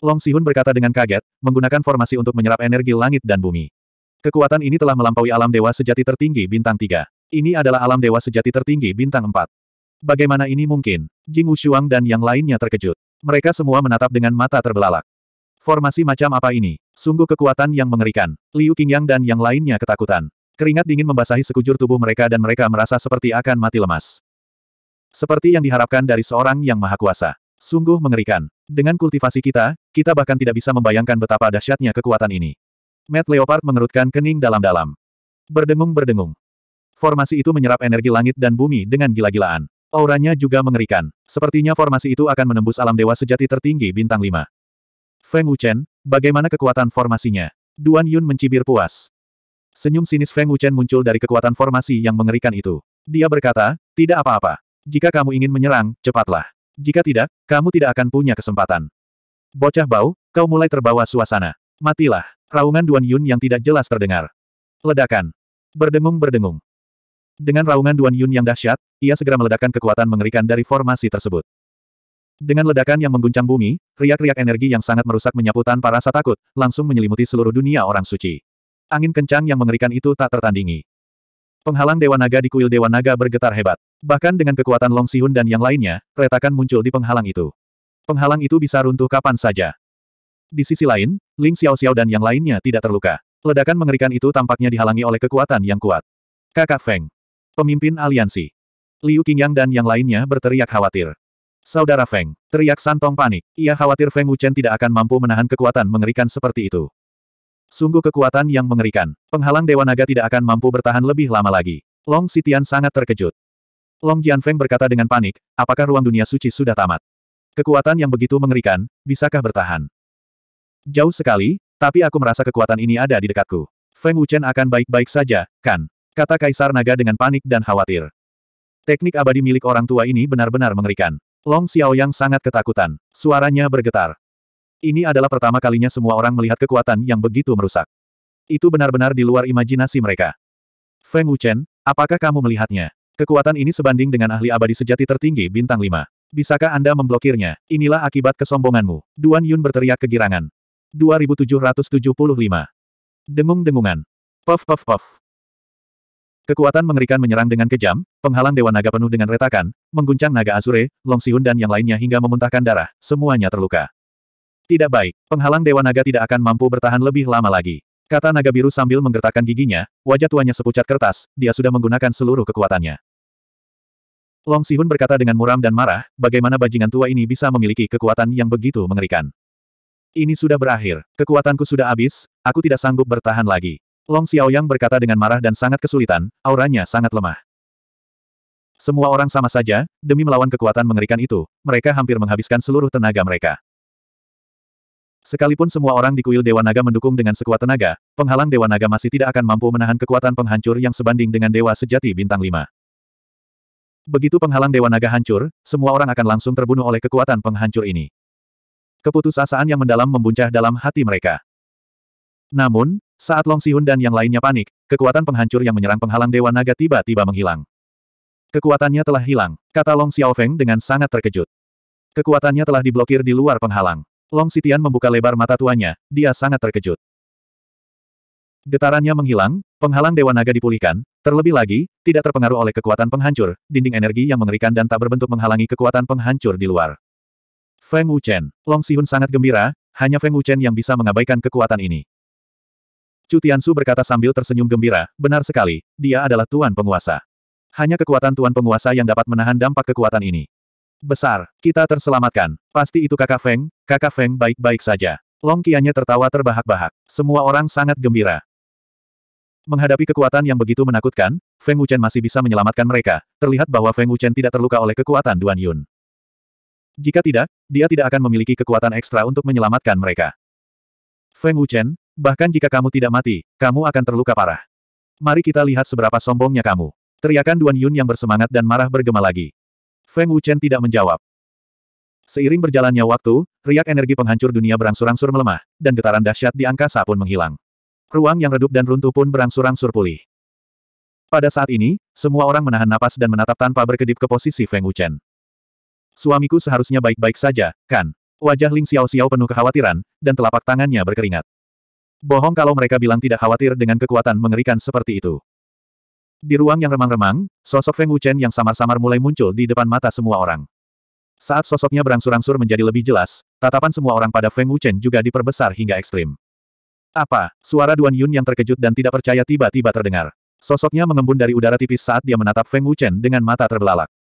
Long Sihun berkata dengan kaget, menggunakan formasi untuk menyerap energi langit dan bumi. Kekuatan ini telah melampaui alam dewa sejati tertinggi bintang 3. Ini adalah alam dewa sejati tertinggi bintang 4. Bagaimana ini mungkin? Jing Wushuang dan yang lainnya terkejut. Mereka semua menatap dengan mata terbelalak. Formasi macam apa ini? Sungguh kekuatan yang mengerikan. Liu Qingyang dan yang lainnya ketakutan. Keringat dingin membasahi sekujur tubuh mereka dan mereka merasa seperti akan mati lemas. Seperti yang diharapkan dari seorang yang maha kuasa. Sungguh mengerikan. Dengan kultivasi kita, kita bahkan tidak bisa membayangkan betapa dahsyatnya kekuatan ini. Matt Leopard mengerutkan kening dalam-dalam. Berdengung-berdengung. Formasi itu menyerap energi langit dan bumi dengan gila-gilaan. Auranya juga mengerikan. Sepertinya formasi itu akan menembus alam dewa sejati tertinggi bintang 5. Feng Wuchen, bagaimana kekuatan formasinya? Duan Yun mencibir puas. Senyum sinis Feng Wuchen muncul dari kekuatan formasi yang mengerikan itu. Dia berkata, tidak apa-apa. Jika kamu ingin menyerang, cepatlah. Jika tidak, kamu tidak akan punya kesempatan. Bocah bau, kau mulai terbawa suasana. Matilah. Raungan Duan Yun yang tidak jelas terdengar. Ledakan. Berdengung-berdengung. Dengan raungan Duan Yun yang dahsyat, ia segera meledakkan kekuatan mengerikan dari formasi tersebut. Dengan ledakan yang mengguncang bumi, riak-riak energi yang sangat merusak menyapu tanpa rasa takut, langsung menyelimuti seluruh dunia orang suci. Angin kencang yang mengerikan itu tak tertandingi. Penghalang Dewa Naga di kuil Dewa Naga bergetar hebat. Bahkan dengan kekuatan Long Sihun dan yang lainnya, retakan muncul di penghalang itu. Penghalang itu bisa runtuh kapan saja. Di sisi lain, Ling Xiao Xiao dan yang lainnya tidak terluka. Ledakan mengerikan itu tampaknya dihalangi oleh kekuatan yang kuat. Kakak Feng. Pemimpin aliansi. Liu Qingyang dan yang lainnya berteriak khawatir. Saudara Feng, teriak Santong panik. Ia khawatir Feng Wuchen tidak akan mampu menahan kekuatan mengerikan seperti itu. Sungguh kekuatan yang mengerikan. Penghalang Dewa Naga tidak akan mampu bertahan lebih lama lagi. Long Sitian sangat terkejut. Long Jianfeng berkata dengan panik, apakah ruang dunia suci sudah tamat? Kekuatan yang begitu mengerikan, bisakah bertahan? Jauh sekali, tapi aku merasa kekuatan ini ada di dekatku. Feng Wuchen akan baik-baik saja, kan? Kata Kaisar Naga dengan panik dan khawatir. Teknik abadi milik orang tua ini benar-benar mengerikan. Long Xiaoyang sangat ketakutan. Suaranya bergetar. Ini adalah pertama kalinya semua orang melihat kekuatan yang begitu merusak. Itu benar-benar di luar imajinasi mereka. Feng Wuchen, apakah kamu melihatnya? Kekuatan ini sebanding dengan ahli abadi sejati tertinggi bintang 5. Bisakah Anda memblokirnya? Inilah akibat kesombonganmu. Duan Yun berteriak kegirangan. 2775. Dengung-dengungan. Puff puff puff. Kekuatan mengerikan menyerang dengan kejam, penghalang Dewa Naga penuh dengan retakan, mengguncang Naga Azure, Long Siun dan yang lainnya hingga memuntahkan darah, semuanya terluka. Tidak baik, penghalang Dewa Naga tidak akan mampu bertahan lebih lama lagi. Kata naga biru sambil menggertakkan giginya, wajah tuanya sepucat kertas, dia sudah menggunakan seluruh kekuatannya. Long Sihun berkata dengan muram dan marah, bagaimana bajingan tua ini bisa memiliki kekuatan yang begitu mengerikan. Ini sudah berakhir, kekuatanku sudah habis, aku tidak sanggup bertahan lagi. Long Xiaoyang berkata dengan marah dan sangat kesulitan, auranya sangat lemah. Semua orang sama saja, demi melawan kekuatan mengerikan itu, mereka hampir menghabiskan seluruh tenaga mereka. Sekalipun semua orang di kuil Dewa Naga mendukung dengan sekuat tenaga, penghalang Dewa Naga masih tidak akan mampu menahan kekuatan penghancur yang sebanding dengan Dewa Sejati Bintang 5. Begitu penghalang Dewa Naga hancur, semua orang akan langsung terbunuh oleh kekuatan penghancur ini. Keputusasaan yang mendalam membuncah dalam hati mereka. Namun, saat Long Sihun dan yang lainnya panik, kekuatan penghancur yang menyerang penghalang Dewa Naga tiba-tiba menghilang. Kekuatannya telah hilang, kata Long Xiaofeng dengan sangat terkejut. Kekuatannya telah diblokir di luar penghalang. Long Sitian membuka lebar mata tuanya, dia sangat terkejut. Getarannya menghilang, penghalang Dewa Naga dipulihkan, terlebih lagi, tidak terpengaruh oleh kekuatan penghancur, dinding energi yang mengerikan dan tak berbentuk menghalangi kekuatan penghancur di luar. Feng Wuchen, Long Sihun sangat gembira, hanya Feng Wuchen yang bisa mengabaikan kekuatan ini. Chu Tiansu berkata sambil tersenyum gembira, benar sekali, dia adalah Tuan Penguasa. Hanya kekuatan Tuan Penguasa yang dapat menahan dampak kekuatan ini. Besar, kita terselamatkan. Pasti itu kakak Feng, kakak Feng baik-baik saja. Long Qianya tertawa terbahak-bahak. Semua orang sangat gembira. Menghadapi kekuatan yang begitu menakutkan, Feng Wuchen masih bisa menyelamatkan mereka. Terlihat bahwa Feng Wuchen tidak terluka oleh kekuatan Duan Yun. Jika tidak, dia tidak akan memiliki kekuatan ekstra untuk menyelamatkan mereka. Feng Wuchen, bahkan jika kamu tidak mati, kamu akan terluka parah. Mari kita lihat seberapa sombongnya kamu. Teriakan Duan Yun yang bersemangat dan marah bergema lagi. Feng Wuchen tidak menjawab. Seiring berjalannya waktu, riak energi penghancur dunia berangsur-angsur melemah, dan getaran dahsyat di angkasa pun menghilang. Ruang yang redup dan runtuh pun berangsur-angsur pulih. Pada saat ini, semua orang menahan napas dan menatap tanpa berkedip ke posisi Feng Wuchen. Suamiku seharusnya baik-baik saja, kan? Wajah Ling Xiao Xiao penuh kekhawatiran, dan telapak tangannya berkeringat. Bohong kalau mereka bilang tidak khawatir dengan kekuatan mengerikan seperti itu. Di ruang yang remang-remang, sosok Feng Wuchen yang samar-samar mulai muncul di depan mata semua orang. Saat sosoknya berangsur-angsur menjadi lebih jelas, tatapan semua orang pada Feng Wuchen juga diperbesar hingga ekstrim. Apa? Suara Duan Yun yang terkejut dan tidak percaya tiba-tiba terdengar. Sosoknya mengembun dari udara tipis saat dia menatap Feng Wuchen dengan mata terbelalak.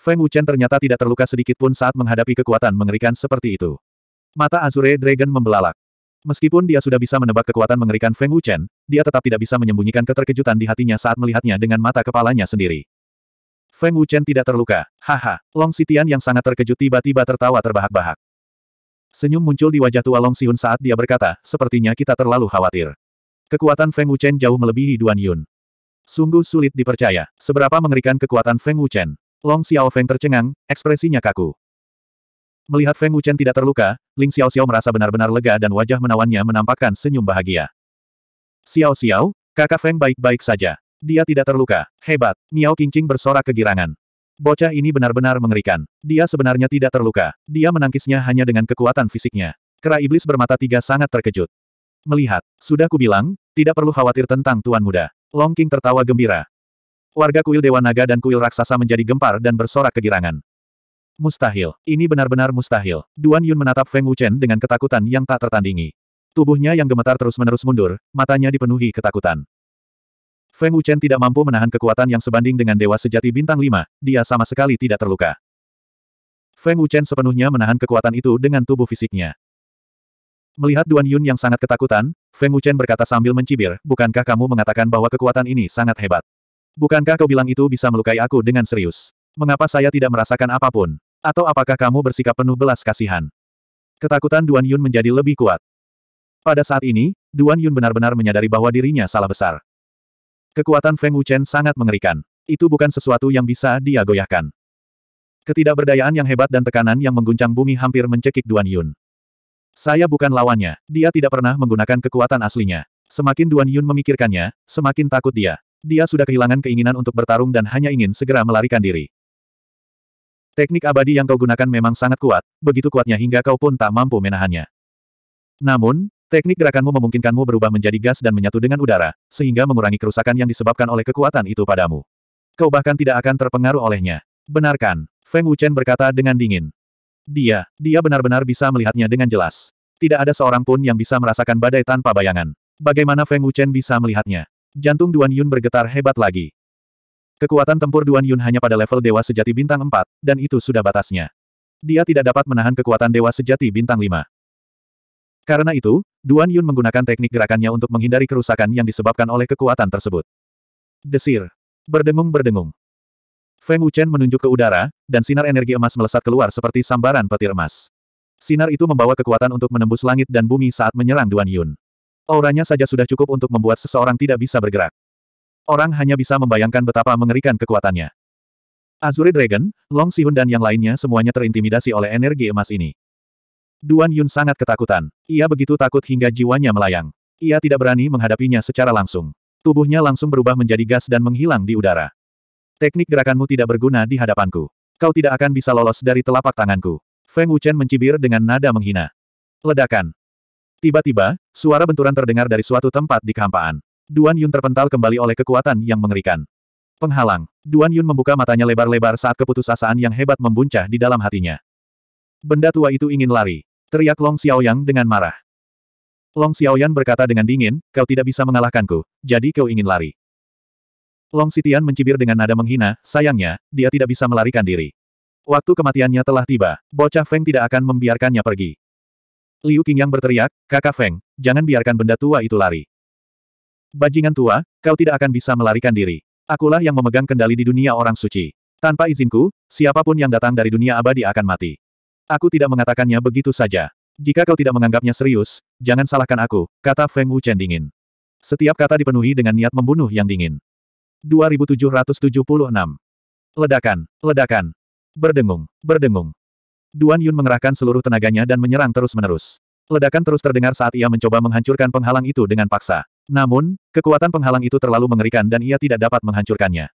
Feng Wuchen ternyata tidak terluka sedikit pun saat menghadapi kekuatan mengerikan seperti itu. Mata Azure Dragon membelalak. Meskipun dia sudah bisa menebak kekuatan mengerikan Feng Wuchen, dia tetap tidak bisa menyembunyikan keterkejutan di hatinya saat melihatnya dengan mata kepalanya sendiri. Feng Wuchen tidak terluka. Haha, Long Sitian yang sangat terkejut tiba-tiba tertawa terbahak-bahak. Senyum muncul di wajah tua Long Sihun saat dia berkata, sepertinya kita terlalu khawatir. Kekuatan Feng Wuchen jauh melebihi Duan Yun. Sungguh sulit dipercaya, seberapa mengerikan kekuatan Feng Wuchen. Long Xiao Feng tercengang, ekspresinya kaku. Melihat Feng Wuchen tidak terluka, Ling Xiao Xiao merasa benar-benar lega dan wajah menawannya menampakkan senyum bahagia. Xiao Xiao, kakak Feng baik-baik saja. Dia tidak terluka. Hebat, Miao Qingqing bersorak kegirangan. Bocah ini benar-benar mengerikan. Dia sebenarnya tidak terluka. Dia menangkisnya hanya dengan kekuatan fisiknya. Kera iblis bermata tiga sangat terkejut. Melihat, sudah kubilang, tidak perlu khawatir tentang tuan muda. Long King tertawa gembira. Warga kuil Dewa Naga dan kuil Raksasa menjadi gempar dan bersorak kegirangan. Mustahil. Ini benar-benar mustahil. Duan Yun menatap Feng Wuchen dengan ketakutan yang tak tertandingi. Tubuhnya yang gemetar terus-menerus mundur, matanya dipenuhi ketakutan. Feng Wuchen tidak mampu menahan kekuatan yang sebanding dengan Dewa Sejati Bintang 5, dia sama sekali tidak terluka. Feng Wuchen sepenuhnya menahan kekuatan itu dengan tubuh fisiknya. Melihat Duan Yun yang sangat ketakutan, Feng Wuchen berkata sambil mencibir, bukankah kamu mengatakan bahwa kekuatan ini sangat hebat? Bukankah kau bilang itu bisa melukai aku dengan serius? Mengapa saya tidak merasakan apapun? Atau apakah kamu bersikap penuh belas kasihan? Ketakutan Duan Yun menjadi lebih kuat. Pada saat ini, Duan Yun benar-benar menyadari bahwa dirinya salah besar. Kekuatan Feng Wuchen sangat mengerikan. Itu bukan sesuatu yang bisa dia goyahkan. Ketidakberdayaan yang hebat dan tekanan yang mengguncang bumi hampir mencekik Duan Yun. Saya bukan lawannya, dia tidak pernah menggunakan kekuatan aslinya. Semakin Duan Yun memikirkannya, semakin takut dia. Dia sudah kehilangan keinginan untuk bertarung dan hanya ingin segera melarikan diri. Teknik abadi yang kau gunakan memang sangat kuat, begitu kuatnya hingga kau pun tak mampu menahannya. Namun, teknik gerakanmu memungkinkanmu berubah menjadi gas dan menyatu dengan udara, sehingga mengurangi kerusakan yang disebabkan oleh kekuatan itu padamu. Kau bahkan tidak akan terpengaruh olehnya. Benarkan, Feng Wuchen berkata dengan dingin. Dia, dia benar-benar bisa melihatnya dengan jelas. Tidak ada seorang pun yang bisa merasakan badai tanpa bayangan. Bagaimana Feng Wuchen bisa melihatnya? Jantung Duan Yun bergetar hebat lagi. Kekuatan tempur Duan Yun hanya pada level dewa sejati bintang 4, dan itu sudah batasnya. Dia tidak dapat menahan kekuatan dewa sejati bintang 5. Karena itu, Duan Yun menggunakan teknik gerakannya untuk menghindari kerusakan yang disebabkan oleh kekuatan tersebut. Desir. Berdengung-berdengung. Feng Wuchen menunjuk ke udara, dan sinar energi emas melesat keluar seperti sambaran petir emas. Sinar itu membawa kekuatan untuk menembus langit dan bumi saat menyerang Duan Yun. Auranya saja sudah cukup untuk membuat seseorang tidak bisa bergerak. Orang hanya bisa membayangkan betapa mengerikan kekuatannya. Azure Dragon, Long Sihun dan yang lainnya semuanya terintimidasi oleh energi emas ini. Duan Yun sangat ketakutan. Ia begitu takut hingga jiwanya melayang. Ia tidak berani menghadapinya secara langsung. Tubuhnya langsung berubah menjadi gas dan menghilang di udara. Teknik gerakanmu tidak berguna di hadapanku. Kau tidak akan bisa lolos dari telapak tanganku. Feng Wuchen mencibir dengan nada menghina. Ledakan. Tiba-tiba, suara benturan terdengar dari suatu tempat di kehampaan. Duan Yun terpental kembali oleh kekuatan yang mengerikan. Penghalang. Duan Yun membuka matanya lebar-lebar saat keputusasaan yang hebat membuncah di dalam hatinya. Benda tua itu ingin lari. Teriak Long Xiaoyang dengan marah. Long Xiaoyan berkata dengan dingin, kau tidak bisa mengalahkanku, jadi kau ingin lari. Long Sitian mencibir dengan nada menghina, sayangnya, dia tidak bisa melarikan diri. Waktu kematiannya telah tiba, bocah Feng tidak akan membiarkannya pergi. Liu Qingyang berteriak, kakak Feng, jangan biarkan benda tua itu lari. Bajingan tua, kau tidak akan bisa melarikan diri. Akulah yang memegang kendali di dunia orang suci. Tanpa izinku, siapapun yang datang dari dunia abadi akan mati. Aku tidak mengatakannya begitu saja. Jika kau tidak menganggapnya serius, jangan salahkan aku, kata Feng Wuchen dingin. Setiap kata dipenuhi dengan niat membunuh yang dingin. 2776. Ledakan, ledakan. Berdengung, berdengung. Duan Yun mengerahkan seluruh tenaganya dan menyerang terus-menerus. Ledakan terus terdengar saat ia mencoba menghancurkan penghalang itu dengan paksa. Namun, kekuatan penghalang itu terlalu mengerikan dan ia tidak dapat menghancurkannya.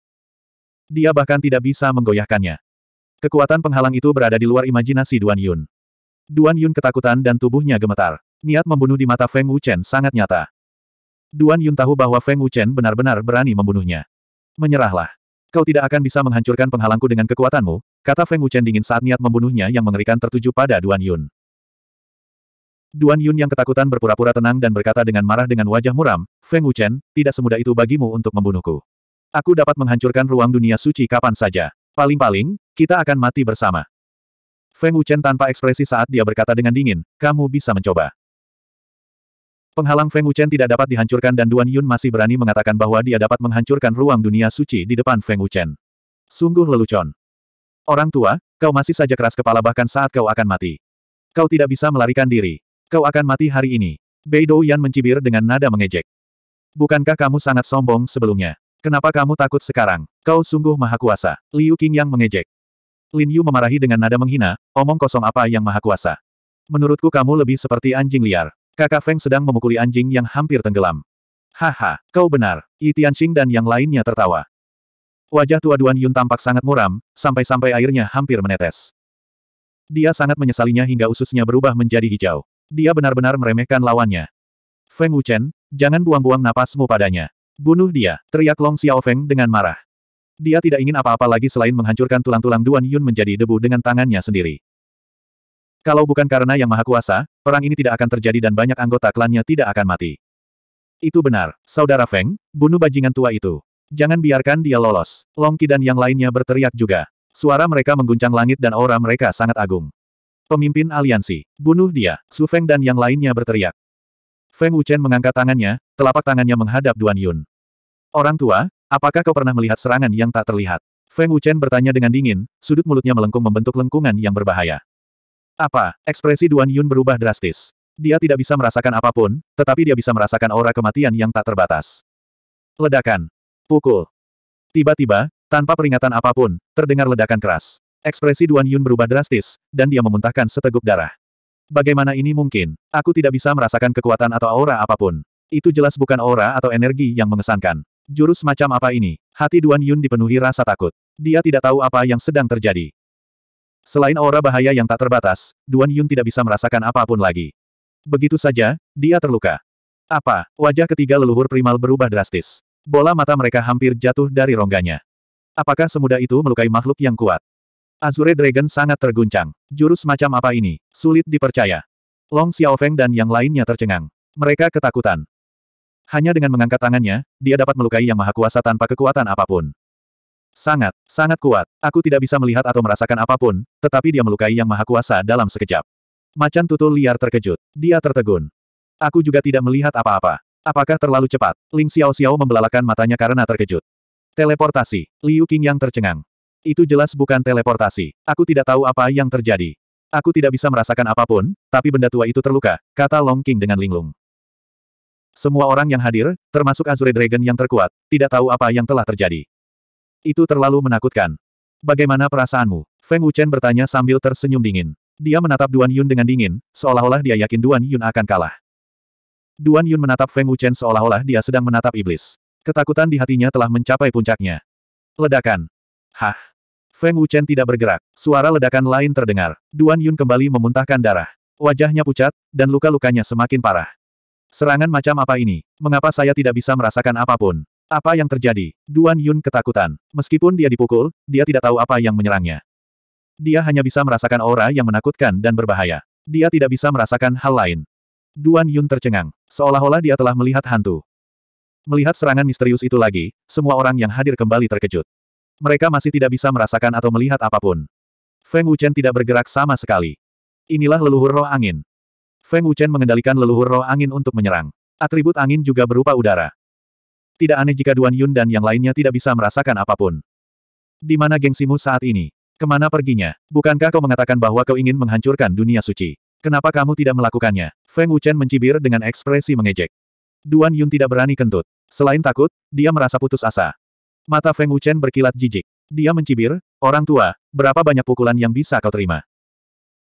Dia bahkan tidak bisa menggoyahkannya. Kekuatan penghalang itu berada di luar imajinasi Duan Yun. Duan Yun ketakutan dan tubuhnya gemetar. Niat membunuh di mata Feng Wuchen sangat nyata. Duan Yun tahu bahwa Feng Wuchen benar-benar berani membunuhnya. Menyerahlah. Kau tidak akan bisa menghancurkan penghalangku dengan kekuatanmu, kata Feng Wuchen dingin saat niat membunuhnya yang mengerikan tertuju pada Duan Yun. Duan Yun yang ketakutan berpura-pura tenang dan berkata dengan marah dengan wajah muram, Feng Wuchen, tidak semudah itu bagimu untuk membunuhku. Aku dapat menghancurkan ruang dunia suci kapan saja. Paling-paling, kita akan mati bersama. Feng Wuchen tanpa ekspresi saat dia berkata dengan dingin, kamu bisa mencoba. Penghalang Feng Wuchen tidak dapat dihancurkan dan Duan Yun masih berani mengatakan bahwa dia dapat menghancurkan ruang dunia suci di depan Feng Wuchen. Sungguh lelucon. Orang tua, kau masih saja keras kepala bahkan saat kau akan mati. Kau tidak bisa melarikan diri. Kau akan mati hari ini. Bei Yan mencibir dengan nada mengejek. Bukankah kamu sangat sombong sebelumnya? Kenapa kamu takut sekarang? Kau sungguh maha kuasa. Liu yang mengejek. Lin Yu memarahi dengan nada menghina, omong kosong apa yang maha kuasa. Menurutku kamu lebih seperti anjing liar. Kakak Feng sedang memukuli anjing yang hampir tenggelam. Haha, kau benar. Yi Tianxing dan yang lainnya tertawa. Wajah tua Duan Yun tampak sangat muram, sampai-sampai airnya hampir menetes. Dia sangat menyesalinya hingga ususnya berubah menjadi hijau. Dia benar-benar meremehkan lawannya. Feng Wuchen, jangan buang-buang napasmu padanya. Bunuh dia, teriak Long Xiao Feng dengan marah. Dia tidak ingin apa-apa lagi selain menghancurkan tulang-tulang Duan Yun menjadi debu dengan tangannya sendiri. Kalau bukan karena yang maha kuasa, perang ini tidak akan terjadi dan banyak anggota klannya tidak akan mati. Itu benar, Saudara Feng, bunuh bajingan tua itu. Jangan biarkan dia lolos. Long Longki dan yang lainnya berteriak juga. Suara mereka mengguncang langit dan aura mereka sangat agung. Pemimpin aliansi. Bunuh dia. Su Feng dan yang lainnya berteriak. Feng Wuchen mengangkat tangannya, telapak tangannya menghadap Duan Yun. Orang tua, apakah kau pernah melihat serangan yang tak terlihat? Feng Wuchen bertanya dengan dingin, sudut mulutnya melengkung membentuk lengkungan yang berbahaya. Apa? Ekspresi Duan Yun berubah drastis. Dia tidak bisa merasakan apapun, tetapi dia bisa merasakan aura kematian yang tak terbatas. Ledakan. Pukul. Tiba-tiba, tanpa peringatan apapun, terdengar ledakan keras. Ekspresi Duan Yun berubah drastis, dan dia memuntahkan seteguk darah. Bagaimana ini mungkin? Aku tidak bisa merasakan kekuatan atau aura apapun. Itu jelas bukan aura atau energi yang mengesankan. Jurus macam apa ini? Hati Duan Yun dipenuhi rasa takut. Dia tidak tahu apa yang sedang terjadi. Selain aura bahaya yang tak terbatas, Duan Yun tidak bisa merasakan apapun lagi. Begitu saja, dia terluka. Apa? Wajah ketiga leluhur primal berubah drastis. Bola mata mereka hampir jatuh dari rongganya. Apakah semudah itu melukai makhluk yang kuat? Azure Dragon sangat terguncang. Jurus macam apa ini? Sulit dipercaya. Long Xiaofeng dan yang lainnya tercengang. Mereka ketakutan. Hanya dengan mengangkat tangannya, dia dapat melukai yang maha kuasa tanpa kekuatan apapun. Sangat, sangat kuat. Aku tidak bisa melihat atau merasakan apapun, tetapi dia melukai yang maha kuasa dalam sekejap. Macan tutul liar terkejut. Dia tertegun. Aku juga tidak melihat apa-apa. Apakah terlalu cepat? Ling Xiao Xiao membelalakan matanya karena terkejut. Teleportasi. Liu Qing yang tercengang. Itu jelas bukan teleportasi. Aku tidak tahu apa yang terjadi. Aku tidak bisa merasakan apapun, tapi benda tua itu terluka, kata Long King dengan linglung. Semua orang yang hadir, termasuk Azure Dragon yang terkuat, tidak tahu apa yang telah terjadi. Itu terlalu menakutkan. Bagaimana perasaanmu? Feng Wuchen bertanya sambil tersenyum dingin. Dia menatap Duan Yun dengan dingin, seolah-olah dia yakin Duan Yun akan kalah. Duan Yun menatap Feng Wuchen seolah-olah dia sedang menatap iblis. Ketakutan di hatinya telah mencapai puncaknya. Ledakan. Hah. Feng Wuchen tidak bergerak. Suara ledakan lain terdengar. Duan Yun kembali memuntahkan darah. Wajahnya pucat, dan luka-lukanya semakin parah. Serangan macam apa ini? Mengapa saya tidak bisa merasakan apapun? Apa yang terjadi? Duan Yun ketakutan. Meskipun dia dipukul, dia tidak tahu apa yang menyerangnya. Dia hanya bisa merasakan aura yang menakutkan dan berbahaya. Dia tidak bisa merasakan hal lain. Duan Yun tercengang, seolah-olah dia telah melihat hantu. Melihat serangan misterius itu lagi, semua orang yang hadir kembali terkejut. Mereka masih tidak bisa merasakan atau melihat apapun. Feng Wuchen tidak bergerak sama sekali. Inilah leluhur roh angin. Feng Wuchen mengendalikan leluhur roh angin untuk menyerang. Atribut angin juga berupa udara. Tidak aneh jika Duan Yun dan yang lainnya tidak bisa merasakan apapun. Di mana gengsimu saat ini? Kemana perginya? Bukankah kau mengatakan bahwa kau ingin menghancurkan dunia suci? Kenapa kamu tidak melakukannya? Feng Wuchen mencibir dengan ekspresi mengejek. Duan Yun tidak berani kentut. Selain takut, dia merasa putus asa. Mata Feng Wuchen berkilat jijik. Dia mencibir, orang tua, berapa banyak pukulan yang bisa kau terima?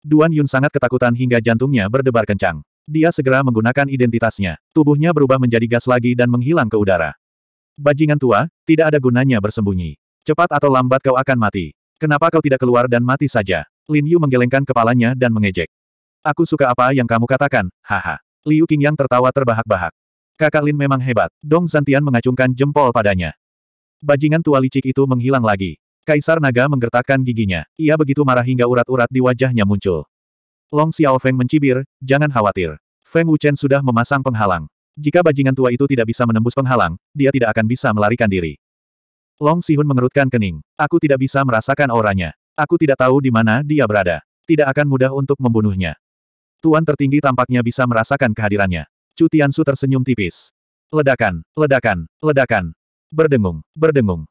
Duan Yun sangat ketakutan hingga jantungnya berdebar kencang. Dia segera menggunakan identitasnya. Tubuhnya berubah menjadi gas lagi dan menghilang ke udara. Bajingan tua, tidak ada gunanya bersembunyi. Cepat atau lambat kau akan mati. Kenapa kau tidak keluar dan mati saja? Lin Yu menggelengkan kepalanya dan mengejek. Aku suka apa yang kamu katakan, haha. Liu Qingyang tertawa terbahak-bahak. Kakak Lin memang hebat. Dong Zantian mengacungkan jempol padanya. Bajingan tua licik itu menghilang lagi. Kaisar Naga menggertakkan giginya. Ia begitu marah hingga urat-urat di wajahnya muncul. Long Xiao Feng mencibir, jangan khawatir. Feng Wuchen sudah memasang penghalang. Jika bajingan tua itu tidak bisa menembus penghalang, dia tidak akan bisa melarikan diri. Long Sihun mengerutkan kening. Aku tidak bisa merasakan auranya. Aku tidak tahu di mana dia berada. Tidak akan mudah untuk membunuhnya. Tuan tertinggi tampaknya bisa merasakan kehadirannya. Cu Su tersenyum tipis. Ledakan, ledakan, ledakan. Berdengung, berdengung.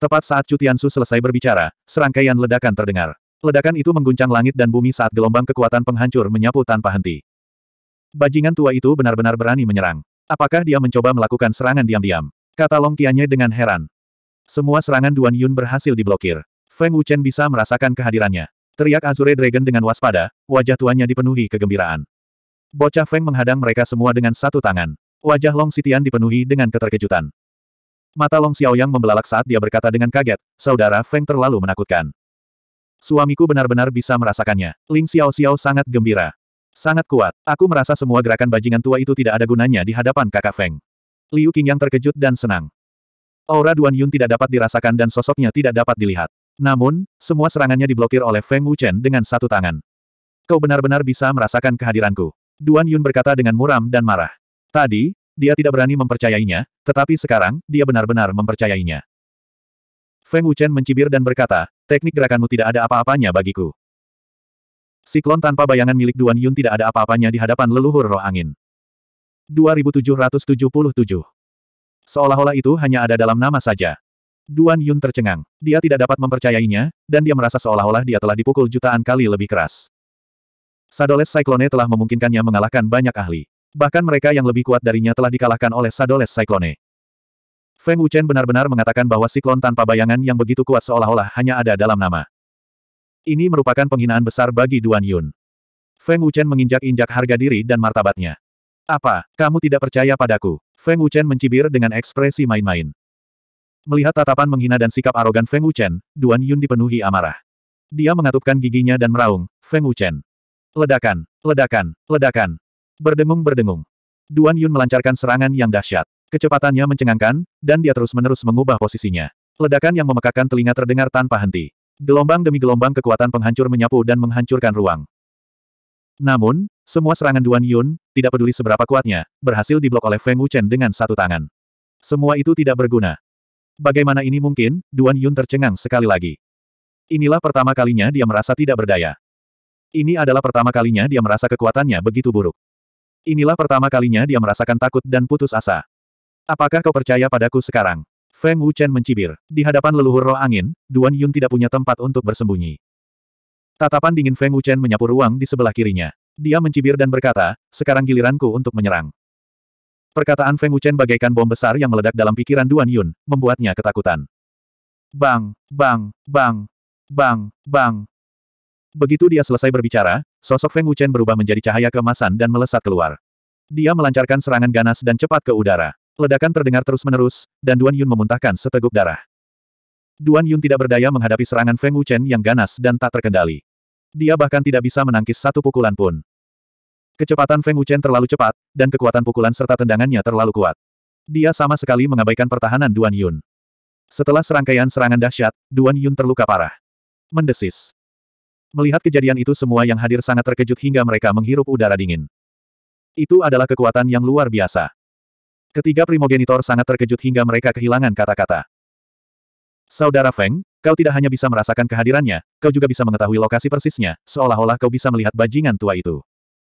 Tepat saat Cutiansu selesai berbicara, serangkaian ledakan terdengar. Ledakan itu mengguncang langit dan bumi saat gelombang kekuatan penghancur menyapu tanpa henti. Bajingan tua itu benar-benar berani menyerang. Apakah dia mencoba melakukan serangan diam-diam? Kata Long Qianye dengan heran. Semua serangan Duan Yun berhasil diblokir. Feng Wuchen bisa merasakan kehadirannya. Teriak Azure Dragon dengan waspada, wajah tuannya dipenuhi kegembiraan. Bocah Feng menghadang mereka semua dengan satu tangan. Wajah Long Sitian dipenuhi dengan keterkejutan. Mata Long Xiaoyang membelalak saat dia berkata dengan kaget, saudara Feng terlalu menakutkan. Suamiku benar-benar bisa merasakannya. Ling Xiao Xiao sangat gembira. Sangat kuat. Aku merasa semua gerakan bajingan tua itu tidak ada gunanya di hadapan kakak Feng. Liu yang terkejut dan senang. Aura Duan Yun tidak dapat dirasakan dan sosoknya tidak dapat dilihat. Namun, semua serangannya diblokir oleh Feng Wuchen dengan satu tangan. Kau benar-benar bisa merasakan kehadiranku. Duan Yun berkata dengan muram dan marah. Tadi, dia tidak berani mempercayainya, tetapi sekarang, dia benar-benar mempercayainya. Feng Wuchen mencibir dan berkata, teknik gerakanmu tidak ada apa-apanya bagiku. Siklon tanpa bayangan milik Duan Yun tidak ada apa-apanya di hadapan leluhur roh angin. 2777 Seolah-olah itu hanya ada dalam nama saja. Duan Yun tercengang. Dia tidak dapat mempercayainya, dan dia merasa seolah-olah dia telah dipukul jutaan kali lebih keras. Sadoles Cyclone telah memungkinkannya mengalahkan banyak ahli. Bahkan mereka yang lebih kuat darinya telah dikalahkan oleh Sadoles Cyclone. Feng Wuchen benar-benar mengatakan bahwa siklon tanpa bayangan yang begitu kuat seolah-olah hanya ada dalam nama. Ini merupakan penghinaan besar bagi Duan Yun. Feng Wuchen menginjak-injak harga diri dan martabatnya. Apa, kamu tidak percaya padaku? Feng Wuchen mencibir dengan ekspresi main-main. Melihat tatapan menghina dan sikap arogan Feng Wuchen, Duan Yun dipenuhi amarah. Dia mengatupkan giginya dan meraung, Feng Wuchen. Ledakan, ledakan, ledakan. Berdengung-berdengung. Duan Yun melancarkan serangan yang dahsyat. Kecepatannya mencengangkan, dan dia terus-menerus mengubah posisinya. Ledakan yang memekakkan telinga terdengar tanpa henti. Gelombang demi gelombang kekuatan penghancur menyapu dan menghancurkan ruang. Namun, semua serangan Duan Yun, tidak peduli seberapa kuatnya, berhasil diblok oleh Feng Wuchen dengan satu tangan. Semua itu tidak berguna. Bagaimana ini mungkin? Duan Yun tercengang sekali lagi. Inilah pertama kalinya dia merasa tidak berdaya. Ini adalah pertama kalinya dia merasa kekuatannya begitu buruk. Inilah pertama kalinya dia merasakan takut dan putus asa. Apakah kau percaya padaku sekarang? Feng Wuchen mencibir. Di hadapan leluhur roh angin, Duan Yun tidak punya tempat untuk bersembunyi. Tatapan dingin Feng Wuchen menyapu ruang di sebelah kirinya. Dia mencibir dan berkata, sekarang giliranku untuk menyerang. Perkataan Feng Wuchen bagaikan bom besar yang meledak dalam pikiran Duan Yun, membuatnya ketakutan. Bang, bang, bang, bang, bang. Begitu dia selesai berbicara, Sosok Feng Wuchen berubah menjadi cahaya keemasan dan melesat keluar. Dia melancarkan serangan ganas dan cepat ke udara. Ledakan terdengar terus-menerus, dan Duan Yun memuntahkan seteguk darah. Duan Yun tidak berdaya menghadapi serangan Feng Wuchen yang ganas dan tak terkendali. Dia bahkan tidak bisa menangkis satu pukulan pun. Kecepatan Feng Wuchen terlalu cepat, dan kekuatan pukulan serta tendangannya terlalu kuat. Dia sama sekali mengabaikan pertahanan Duan Yun. Setelah serangkaian serangan dahsyat, Duan Yun terluka parah. Mendesis. Melihat kejadian itu semua yang hadir sangat terkejut hingga mereka menghirup udara dingin. Itu adalah kekuatan yang luar biasa. Ketiga primogenitor sangat terkejut hingga mereka kehilangan kata-kata. Saudara Feng, kau tidak hanya bisa merasakan kehadirannya, kau juga bisa mengetahui lokasi persisnya, seolah-olah kau bisa melihat bajingan tua itu.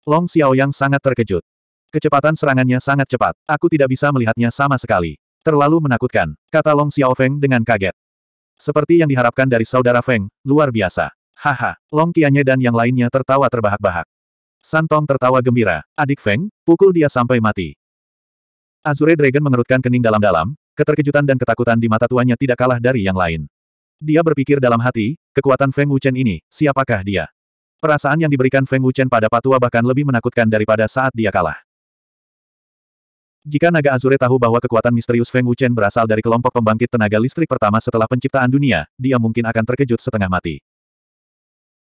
Long Xiao Yang sangat terkejut. Kecepatan serangannya sangat cepat, aku tidak bisa melihatnya sama sekali. Terlalu menakutkan, kata Long Xiao Feng dengan kaget. Seperti yang diharapkan dari saudara Feng, luar biasa. Haha, Long Qianye dan yang lainnya tertawa terbahak-bahak. Santong tertawa gembira, adik Feng, pukul dia sampai mati. Azure Dragon mengerutkan kening dalam-dalam, keterkejutan dan ketakutan di mata tuanya tidak kalah dari yang lain. Dia berpikir dalam hati, kekuatan Feng Wuchen ini, siapakah dia? Perasaan yang diberikan Feng Wuchen pada Patua bahkan lebih menakutkan daripada saat dia kalah. Jika naga Azure tahu bahwa kekuatan misterius Feng Wuchen berasal dari kelompok pembangkit tenaga listrik pertama setelah penciptaan dunia, dia mungkin akan terkejut setengah mati.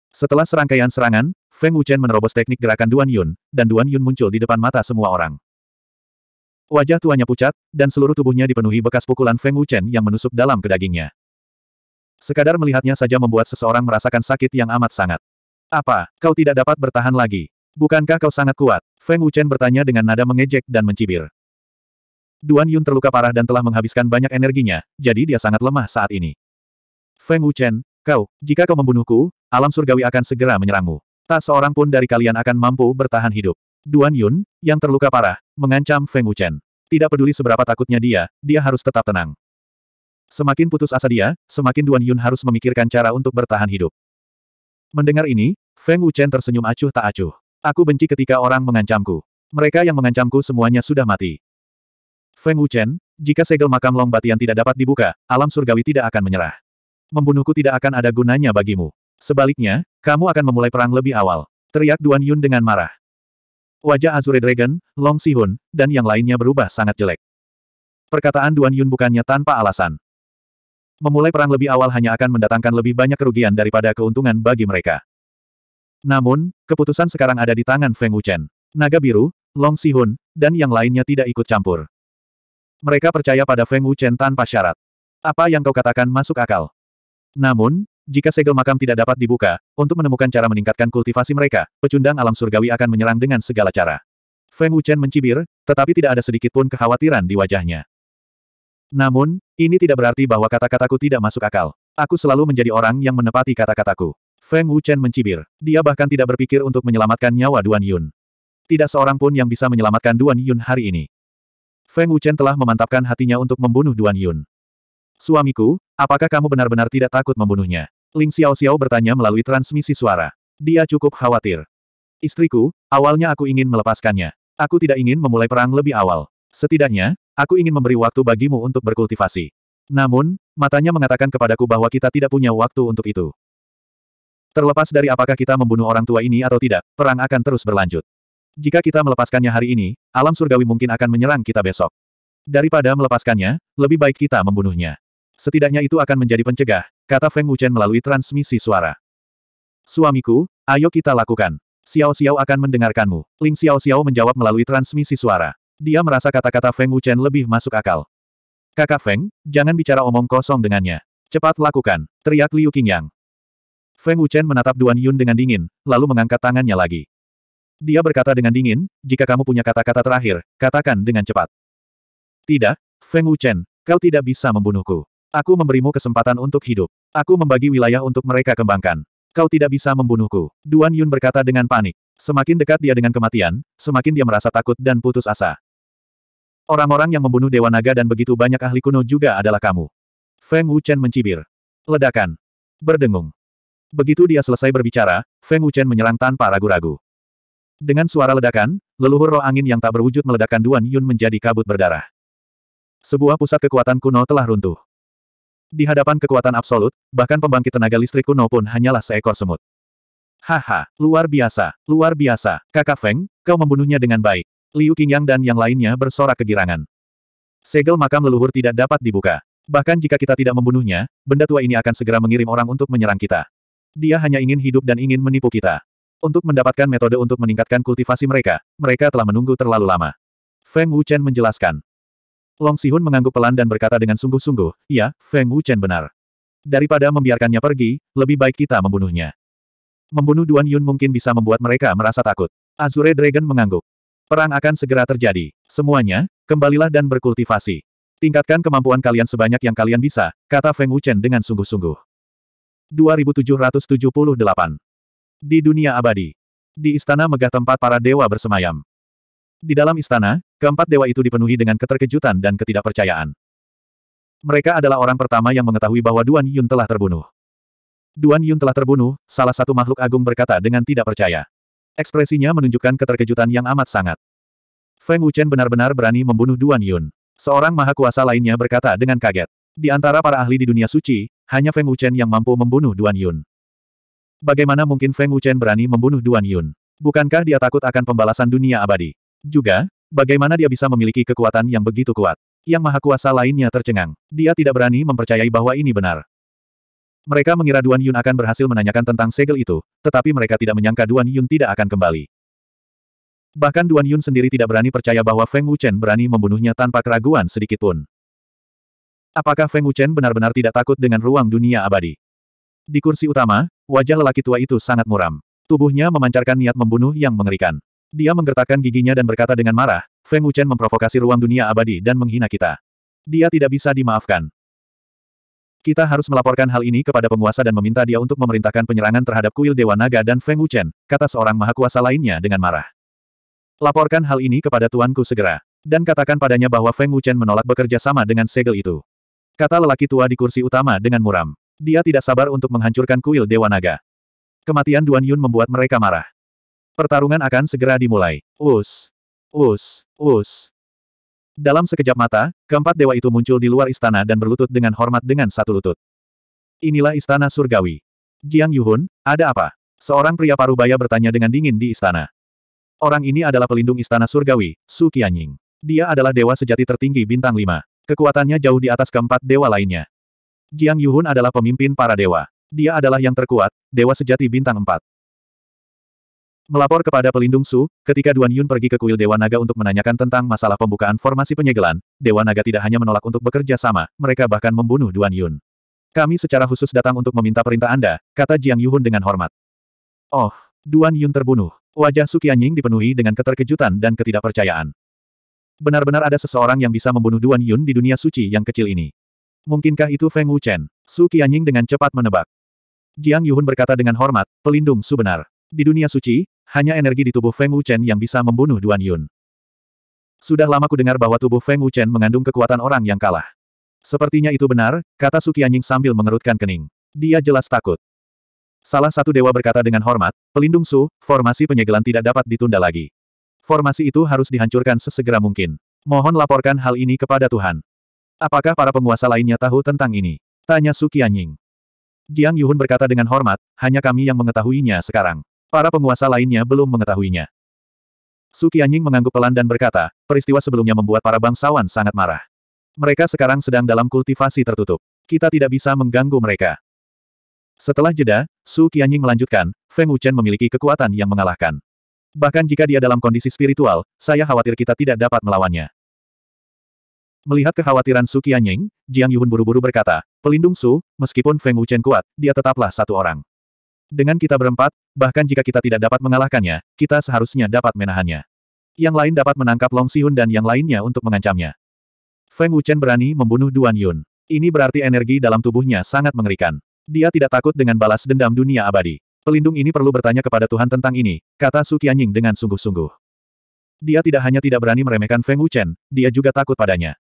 Setelah serangkaian serangan, Feng Wuchen menerobos teknik gerakan Duan Yun, dan Duan Yun muncul di depan mata semua orang. Wajah tuanya pucat, dan seluruh tubuhnya dipenuhi bekas pukulan Feng Wuchen yang menusuk dalam ke dagingnya. Sekadar melihatnya saja membuat seseorang merasakan sakit yang amat sangat. Apa, kau tidak dapat bertahan lagi? Bukankah kau sangat kuat? Feng Wuchen bertanya dengan nada mengejek dan mencibir. Duan Yun terluka parah dan telah menghabiskan banyak energinya, jadi dia sangat lemah saat ini. Feng Wuchen, Kau, jika kau membunuhku, alam surgawi akan segera menyerangmu. Tak seorang pun dari kalian akan mampu bertahan hidup. Duan Yun, yang terluka parah, mengancam Feng Wuchen. Tidak peduli seberapa takutnya dia, dia harus tetap tenang. Semakin putus asa dia, semakin Duan Yun harus memikirkan cara untuk bertahan hidup. Mendengar ini, Feng Wuchen tersenyum acuh tak acuh. Aku benci ketika orang mengancamku. Mereka yang mengancamku semuanya sudah mati. Feng Wuchen, jika segel makam Long Batian tidak dapat dibuka, alam surgawi tidak akan menyerah. Membunuhku tidak akan ada gunanya bagimu. Sebaliknya, kamu akan memulai perang lebih awal. Teriak Duan Yun dengan marah. Wajah Azure Dragon, Long Sihun, dan yang lainnya berubah sangat jelek. Perkataan Duan Yun bukannya tanpa alasan. Memulai perang lebih awal hanya akan mendatangkan lebih banyak kerugian daripada keuntungan bagi mereka. Namun, keputusan sekarang ada di tangan Feng Wuchen. Naga Biru, Long Sihun, dan yang lainnya tidak ikut campur. Mereka percaya pada Feng Wuchen tanpa syarat. Apa yang kau katakan masuk akal. Namun, jika segel makam tidak dapat dibuka, untuk menemukan cara meningkatkan kultivasi mereka, pecundang alam surgawi akan menyerang dengan segala cara. Feng Wuchen mencibir, tetapi tidak ada sedikit pun kekhawatiran di wajahnya. Namun, ini tidak berarti bahwa kata-kataku tidak masuk akal. Aku selalu menjadi orang yang menepati kata-kataku. Feng Wuchen mencibir. Dia bahkan tidak berpikir untuk menyelamatkan nyawa Duan Yun. Tidak seorang pun yang bisa menyelamatkan Duan Yun hari ini. Feng Wuchen telah memantapkan hatinya untuk membunuh Duan Yun. Suamiku, Apakah kamu benar-benar tidak takut membunuhnya? Ling Xiao Xiao bertanya melalui transmisi suara. Dia cukup khawatir. Istriku, awalnya aku ingin melepaskannya. Aku tidak ingin memulai perang lebih awal. Setidaknya, aku ingin memberi waktu bagimu untuk berkultivasi. Namun, matanya mengatakan kepadaku bahwa kita tidak punya waktu untuk itu. Terlepas dari apakah kita membunuh orang tua ini atau tidak, perang akan terus berlanjut. Jika kita melepaskannya hari ini, alam surgawi mungkin akan menyerang kita besok. Daripada melepaskannya, lebih baik kita membunuhnya. Setidaknya itu akan menjadi pencegah, kata Feng Wuchen melalui transmisi suara. Suamiku, ayo kita lakukan. Xiao Xiao akan mendengarkanmu. Ling Xiao Xiao menjawab melalui transmisi suara. Dia merasa kata-kata Feng Wuchen lebih masuk akal. Kakak Feng, jangan bicara omong kosong dengannya. Cepat lakukan, teriak Liu Qingyang. Feng Wuchen menatap Duan Yun dengan dingin, lalu mengangkat tangannya lagi. Dia berkata dengan dingin, jika kamu punya kata-kata terakhir, katakan dengan cepat. Tidak, Feng Wuchen, kau tidak bisa membunuhku. Aku memberimu kesempatan untuk hidup. Aku membagi wilayah untuk mereka kembangkan. Kau tidak bisa membunuhku. Duan Yun berkata dengan panik. Semakin dekat dia dengan kematian, semakin dia merasa takut dan putus asa. Orang-orang yang membunuh Dewa Naga dan begitu banyak ahli kuno juga adalah kamu. Feng Wuchen mencibir. Ledakan. Berdengung. Begitu dia selesai berbicara, Feng Wuchen menyerang tanpa ragu-ragu. Dengan suara ledakan, leluhur roh angin yang tak berwujud meledakkan Duan Yun menjadi kabut berdarah. Sebuah pusat kekuatan kuno telah runtuh. Di hadapan kekuatan absolut, bahkan pembangkit tenaga listrik kuno pun hanyalah seekor semut. Haha, luar biasa, luar biasa. Kakak Feng, kau membunuhnya dengan baik. Liu Qingyang dan yang lainnya bersorak kegirangan. Segel makam leluhur tidak dapat dibuka. Bahkan jika kita tidak membunuhnya, benda tua ini akan segera mengirim orang untuk menyerang kita. Dia hanya ingin hidup dan ingin menipu kita. Untuk mendapatkan metode untuk meningkatkan kultivasi mereka, mereka telah menunggu terlalu lama. Feng Wuchen menjelaskan. Long Sihun mengangguk pelan dan berkata dengan sungguh-sungguh, ya, Feng Wuchen benar. Daripada membiarkannya pergi, lebih baik kita membunuhnya. Membunuh Duan Yun mungkin bisa membuat mereka merasa takut. Azure Dragon mengangguk. Perang akan segera terjadi. Semuanya, kembalilah dan berkultivasi. Tingkatkan kemampuan kalian sebanyak yang kalian bisa, kata Feng Wuchen dengan sungguh-sungguh. 2778. Di dunia abadi. Di istana megah tempat para dewa bersemayam. Di dalam istana, keempat dewa itu dipenuhi dengan keterkejutan dan ketidakpercayaan. Mereka adalah orang pertama yang mengetahui bahwa Duan Yun telah terbunuh. Duan Yun telah terbunuh, salah satu makhluk agung berkata dengan tidak percaya. Ekspresinya menunjukkan keterkejutan yang amat sangat. Feng Wuchen benar-benar berani membunuh Duan Yun. Seorang maha kuasa lainnya berkata dengan kaget. Di antara para ahli di dunia suci, hanya Feng Wuchen yang mampu membunuh Duan Yun. Bagaimana mungkin Feng Wuchen berani membunuh Duan Yun? Bukankah dia takut akan pembalasan dunia abadi? Juga, bagaimana dia bisa memiliki kekuatan yang begitu kuat? Yang maha kuasa lainnya tercengang. Dia tidak berani mempercayai bahwa ini benar. Mereka mengira Duan Yun akan berhasil menanyakan tentang segel itu, tetapi mereka tidak menyangka Duan Yun tidak akan kembali. Bahkan Duan Yun sendiri tidak berani percaya bahwa Feng Wuchen berani membunuhnya tanpa keraguan sedikitpun. Apakah Feng Wuchen benar-benar tidak takut dengan ruang dunia abadi? Di kursi utama, wajah lelaki tua itu sangat muram. Tubuhnya memancarkan niat membunuh yang mengerikan. Dia menggertakkan giginya dan berkata dengan marah, Feng Wuchen memprovokasi ruang dunia abadi dan menghina kita. Dia tidak bisa dimaafkan. Kita harus melaporkan hal ini kepada penguasa dan meminta dia untuk memerintahkan penyerangan terhadap kuil Dewa Naga dan Feng Wuchen, kata seorang mahakuasa lainnya dengan marah. Laporkan hal ini kepada tuanku segera. Dan katakan padanya bahwa Feng Wuchen menolak bekerja sama dengan segel itu. Kata lelaki tua di kursi utama dengan muram. Dia tidak sabar untuk menghancurkan kuil Dewa Naga. Kematian Duan Yun membuat mereka marah. Pertarungan akan segera dimulai. Us! Us! Us! Dalam sekejap mata, keempat dewa itu muncul di luar istana dan berlutut dengan hormat dengan satu lutut. Inilah istana surgawi. Jiang Yuhun, ada apa? Seorang pria parubaya bertanya dengan dingin di istana. Orang ini adalah pelindung istana surgawi, Su Qianying. Dia adalah dewa sejati tertinggi bintang lima. Kekuatannya jauh di atas keempat dewa lainnya. Jiang Yuhun adalah pemimpin para dewa. Dia adalah yang terkuat, dewa sejati bintang empat. Melapor kepada pelindung Su, ketika Duan Yun pergi ke kuil Dewa Naga untuk menanyakan tentang masalah pembukaan formasi penyegelan, Dewa Naga tidak hanya menolak untuk bekerja sama, mereka bahkan membunuh Duan Yun. Kami secara khusus datang untuk meminta perintah Anda, kata Jiang Yuhun dengan hormat. Oh, Duan Yun terbunuh. Wajah Su Qianying dipenuhi dengan keterkejutan dan ketidakpercayaan. Benar-benar ada seseorang yang bisa membunuh Duan Yun di dunia suci yang kecil ini. Mungkinkah itu Feng Wuchen? Su Qianying dengan cepat menebak. Jiang Yuhun berkata dengan hormat, pelindung Su benar. Di dunia suci, hanya energi di tubuh Feng Wuchen yang bisa membunuh Duan Yun. Sudah lama dengar bahwa tubuh Feng Wuchen mengandung kekuatan orang yang kalah. Sepertinya itu benar, kata Su Anying sambil mengerutkan kening. Dia jelas takut. Salah satu dewa berkata dengan hormat, pelindung Su, formasi penyegelan tidak dapat ditunda lagi. Formasi itu harus dihancurkan sesegera mungkin. Mohon laporkan hal ini kepada Tuhan. Apakah para penguasa lainnya tahu tentang ini? Tanya Su Anying. Jiang Yuhun berkata dengan hormat, hanya kami yang mengetahuinya sekarang. Para penguasa lainnya belum mengetahuinya. Su Qianying mengangguk pelan dan berkata, peristiwa sebelumnya membuat para bangsawan sangat marah. Mereka sekarang sedang dalam kultivasi tertutup. Kita tidak bisa mengganggu mereka. Setelah jeda, Su Qianying melanjutkan, Feng Wuchen memiliki kekuatan yang mengalahkan. Bahkan jika dia dalam kondisi spiritual, saya khawatir kita tidak dapat melawannya. Melihat kekhawatiran Su Qianying, Jiang Yuhun buru-buru berkata, pelindung Su, meskipun Feng Wuchen kuat, dia tetaplah satu orang. Dengan kita berempat, bahkan jika kita tidak dapat mengalahkannya, kita seharusnya dapat menahannya. Yang lain dapat menangkap Long Sihun dan yang lainnya untuk mengancamnya. Feng Wuchen berani membunuh Duan Yun. Ini berarti energi dalam tubuhnya sangat mengerikan. Dia tidak takut dengan balas dendam dunia abadi. Pelindung ini perlu bertanya kepada Tuhan tentang ini, kata Su Qianying dengan sungguh-sungguh. Dia tidak hanya tidak berani meremehkan Feng Wuchen, dia juga takut padanya.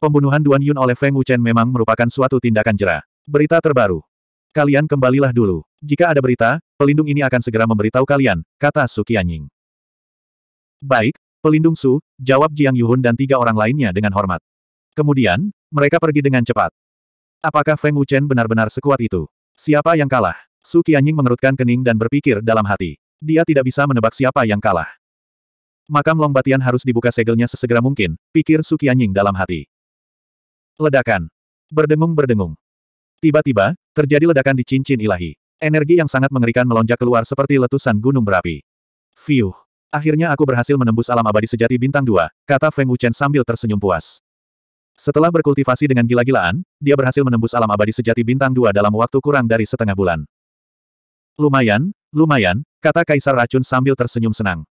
Pembunuhan Duan Yun oleh Feng Wuchen memang merupakan suatu tindakan jera. Berita terbaru. Kalian kembalilah dulu. Jika ada berita, pelindung ini akan segera memberitahu kalian, kata Su Qianying. Baik, pelindung Su, jawab Jiang Yuhun dan tiga orang lainnya dengan hormat. Kemudian, mereka pergi dengan cepat. Apakah Feng Wuchen benar-benar sekuat itu? Siapa yang kalah? Su Qianying mengerutkan kening dan berpikir dalam hati. Dia tidak bisa menebak siapa yang kalah. Makam Long Batian harus dibuka segelnya sesegera mungkin, pikir Su Qianying dalam hati. Ledakan. Berdengung-berdengung. Tiba-tiba, terjadi ledakan di cincin ilahi. Energi yang sangat mengerikan melonjak keluar seperti letusan gunung berapi. Fiuh. Akhirnya aku berhasil menembus alam abadi sejati bintang dua, kata Feng Wuchen sambil tersenyum puas. Setelah berkultivasi dengan gila-gilaan, dia berhasil menembus alam abadi sejati bintang dua dalam waktu kurang dari setengah bulan. Lumayan, lumayan, kata Kaisar Racun sambil tersenyum senang.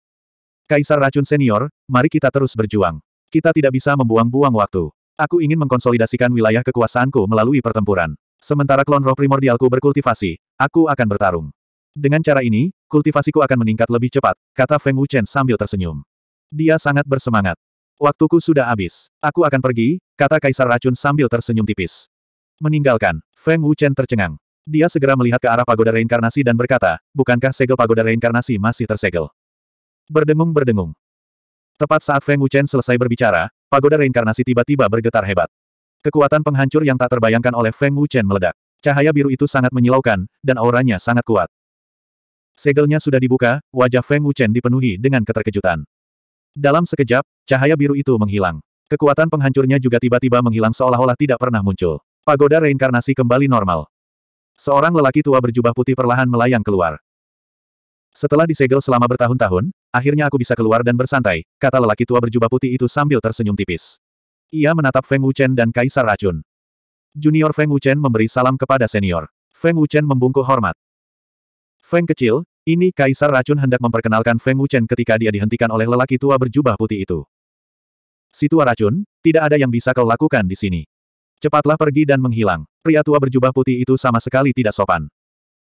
Kaisar Racun Senior, mari kita terus berjuang. Kita tidak bisa membuang-buang waktu. Aku ingin mengkonsolidasikan wilayah kekuasaanku melalui pertempuran. Sementara klon roh primordialku berkultivasi, aku akan bertarung. Dengan cara ini, kultivasiku akan meningkat lebih cepat, kata Feng Wuchen sambil tersenyum. Dia sangat bersemangat. Waktuku sudah habis. Aku akan pergi, kata Kaisar Racun sambil tersenyum tipis. Meninggalkan, Feng Wuchen tercengang. Dia segera melihat ke arah pagoda reinkarnasi dan berkata, bukankah segel pagoda reinkarnasi masih tersegel? Berdengung-berdengung. Tepat saat Feng Wuchen selesai berbicara, pagoda reinkarnasi tiba-tiba bergetar hebat. Kekuatan penghancur yang tak terbayangkan oleh Feng Wuchen meledak. Cahaya biru itu sangat menyilaukan, dan auranya sangat kuat. Segelnya sudah dibuka, wajah Feng Wuchen dipenuhi dengan keterkejutan. Dalam sekejap, cahaya biru itu menghilang. Kekuatan penghancurnya juga tiba-tiba menghilang seolah-olah tidak pernah muncul. Pagoda reinkarnasi kembali normal. Seorang lelaki tua berjubah putih perlahan melayang keluar. Setelah disegel selama bertahun-tahun, akhirnya aku bisa keluar dan bersantai, kata lelaki tua berjubah putih itu sambil tersenyum tipis. Ia menatap Feng Wuchen dan Kaisar Racun. Junior Feng Wuchen memberi salam kepada senior. Feng Wuchen membungkuk hormat. Feng kecil, ini Kaisar Racun hendak memperkenalkan Feng Wuchen ketika dia dihentikan oleh lelaki tua berjubah putih itu. Si tua racun, tidak ada yang bisa kau lakukan di sini. Cepatlah pergi dan menghilang. Pria tua berjubah putih itu sama sekali tidak sopan.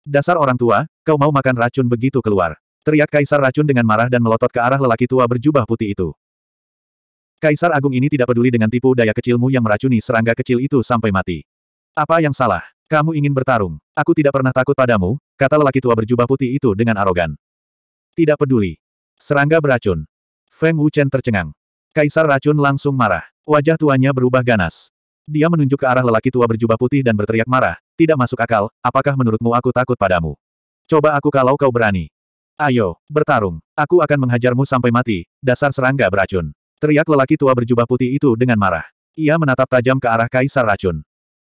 Dasar orang tua, kau mau makan racun begitu keluar. Teriak kaisar racun dengan marah dan melotot ke arah lelaki tua berjubah putih itu. Kaisar Agung ini tidak peduli dengan tipu daya kecilmu yang meracuni serangga kecil itu sampai mati. Apa yang salah? Kamu ingin bertarung. Aku tidak pernah takut padamu, kata lelaki tua berjubah putih itu dengan arogan. Tidak peduli. Serangga beracun. Feng Wuchen tercengang. Kaisar racun langsung marah. Wajah tuanya berubah ganas. Dia menunjuk ke arah lelaki tua berjubah putih dan berteriak marah, tidak masuk akal, apakah menurutmu aku takut padamu? Coba aku kalau kau berani. Ayo, bertarung. Aku akan menghajarmu sampai mati, dasar serangga beracun. Teriak lelaki tua berjubah putih itu dengan marah. Ia menatap tajam ke arah Kaisar Racun.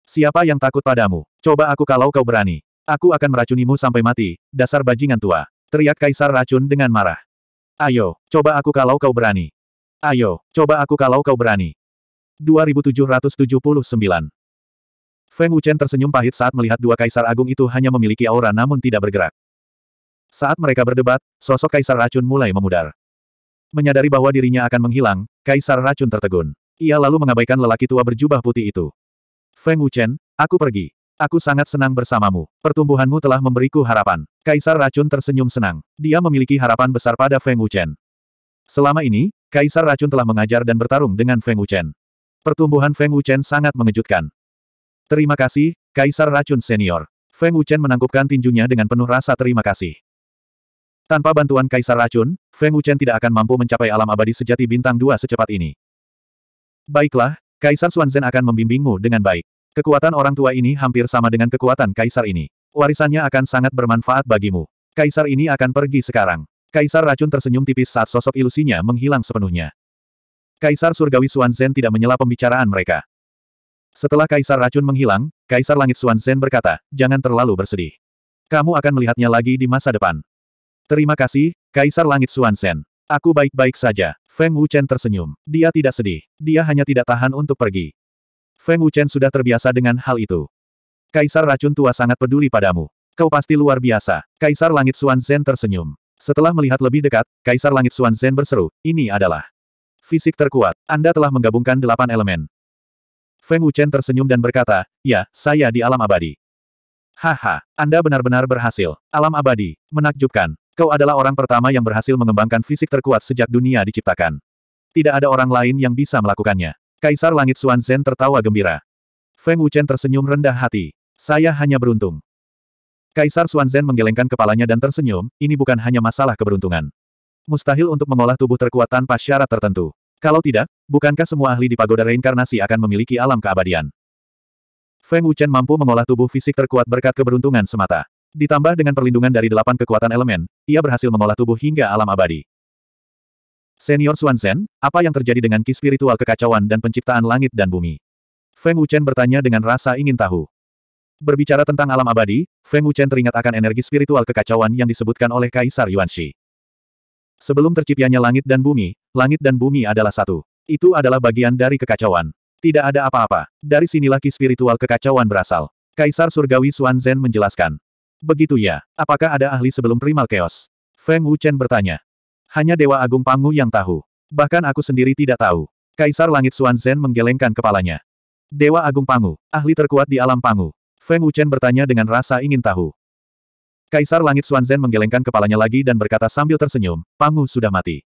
Siapa yang takut padamu? Coba aku kalau kau berani. Aku akan meracunimu sampai mati, dasar bajingan tua. Teriak Kaisar Racun dengan marah. Ayo, coba aku kalau kau berani. Ayo, coba aku kalau kau berani. 2779 Feng Wuchen tersenyum pahit saat melihat dua kaisar agung itu hanya memiliki aura namun tidak bergerak. Saat mereka berdebat, sosok kaisar racun mulai memudar. Menyadari bahwa dirinya akan menghilang, Kaisar Racun tertegun. Ia lalu mengabaikan lelaki tua berjubah putih itu. Feng Wuchen, aku pergi. Aku sangat senang bersamamu. Pertumbuhanmu telah memberiku harapan. Kaisar Racun tersenyum senang. Dia memiliki harapan besar pada Feng Wuchen. Selama ini, Kaisar Racun telah mengajar dan bertarung dengan Feng Wuchen. Pertumbuhan Feng Wuchen sangat mengejutkan. Terima kasih, Kaisar Racun Senior. Feng Wuchen menangkupkan tinjunya dengan penuh rasa terima kasih. Tanpa bantuan Kaisar Racun, Feng Wuchen tidak akan mampu mencapai alam abadi sejati bintang dua secepat ini. Baiklah, Kaisar Xuanzen akan membimbingmu dengan baik. Kekuatan orang tua ini hampir sama dengan kekuatan Kaisar ini. Warisannya akan sangat bermanfaat bagimu. Kaisar ini akan pergi sekarang. Kaisar Racun tersenyum tipis saat sosok ilusinya menghilang sepenuhnya. Kaisar Surgawi Xuanzen tidak menyela pembicaraan mereka. Setelah Kaisar Racun menghilang, Kaisar Langit Xuanzen berkata, jangan terlalu bersedih. Kamu akan melihatnya lagi di masa depan. Terima kasih, Kaisar Langit Suansen. Aku baik-baik saja. Feng Wuchen tersenyum. Dia tidak sedih. Dia hanya tidak tahan untuk pergi. Feng Wuchen sudah terbiasa dengan hal itu. Kaisar Racun Tua sangat peduli padamu. Kau pasti luar biasa. Kaisar Langit Suansen tersenyum. Setelah melihat lebih dekat, Kaisar Langit Suansen berseru, ini adalah fisik terkuat. Anda telah menggabungkan delapan elemen. Feng Wuchen tersenyum dan berkata, ya, saya di alam abadi. Haha, Anda benar-benar berhasil. Alam abadi, menakjubkan. Kau adalah orang pertama yang berhasil mengembangkan fisik terkuat sejak dunia diciptakan. Tidak ada orang lain yang bisa melakukannya. Kaisar Langit Xuan Zhen tertawa gembira. Feng Wuchen tersenyum rendah hati. Saya hanya beruntung. Kaisar Xuan Zhen menggelengkan kepalanya dan tersenyum, ini bukan hanya masalah keberuntungan. Mustahil untuk mengolah tubuh terkuat tanpa syarat tertentu. Kalau tidak, bukankah semua ahli di pagoda reinkarnasi akan memiliki alam keabadian? Feng Wuchen mampu mengolah tubuh fisik terkuat berkat keberuntungan semata. Ditambah dengan perlindungan dari delapan kekuatan elemen, ia berhasil mengolah tubuh hingga alam abadi. Senior Xuan Zhen, apa yang terjadi dengan ki spiritual kekacauan dan penciptaan langit dan bumi? Feng Wuchen bertanya dengan rasa ingin tahu. Berbicara tentang alam abadi, Feng Wuchen teringat akan energi spiritual kekacauan yang disebutkan oleh Kaisar Yuan Shi. Sebelum terciptanya langit dan bumi, langit dan bumi adalah satu. Itu adalah bagian dari kekacauan. Tidak ada apa-apa. Dari sinilah ki spiritual kekacauan berasal. Kaisar Surgawi Xuan Zhen menjelaskan. Begitu ya, apakah ada ahli sebelum primal chaos? Feng Wuchen bertanya. Hanya Dewa Agung Pangu yang tahu. Bahkan aku sendiri tidak tahu. Kaisar Langit Xuan Zhen menggelengkan kepalanya. Dewa Agung Pangu, ahli terkuat di alam Pangu. Feng Wuchen bertanya dengan rasa ingin tahu. Kaisar Langit Xuan Zhen menggelengkan kepalanya lagi dan berkata sambil tersenyum, Pangu sudah mati.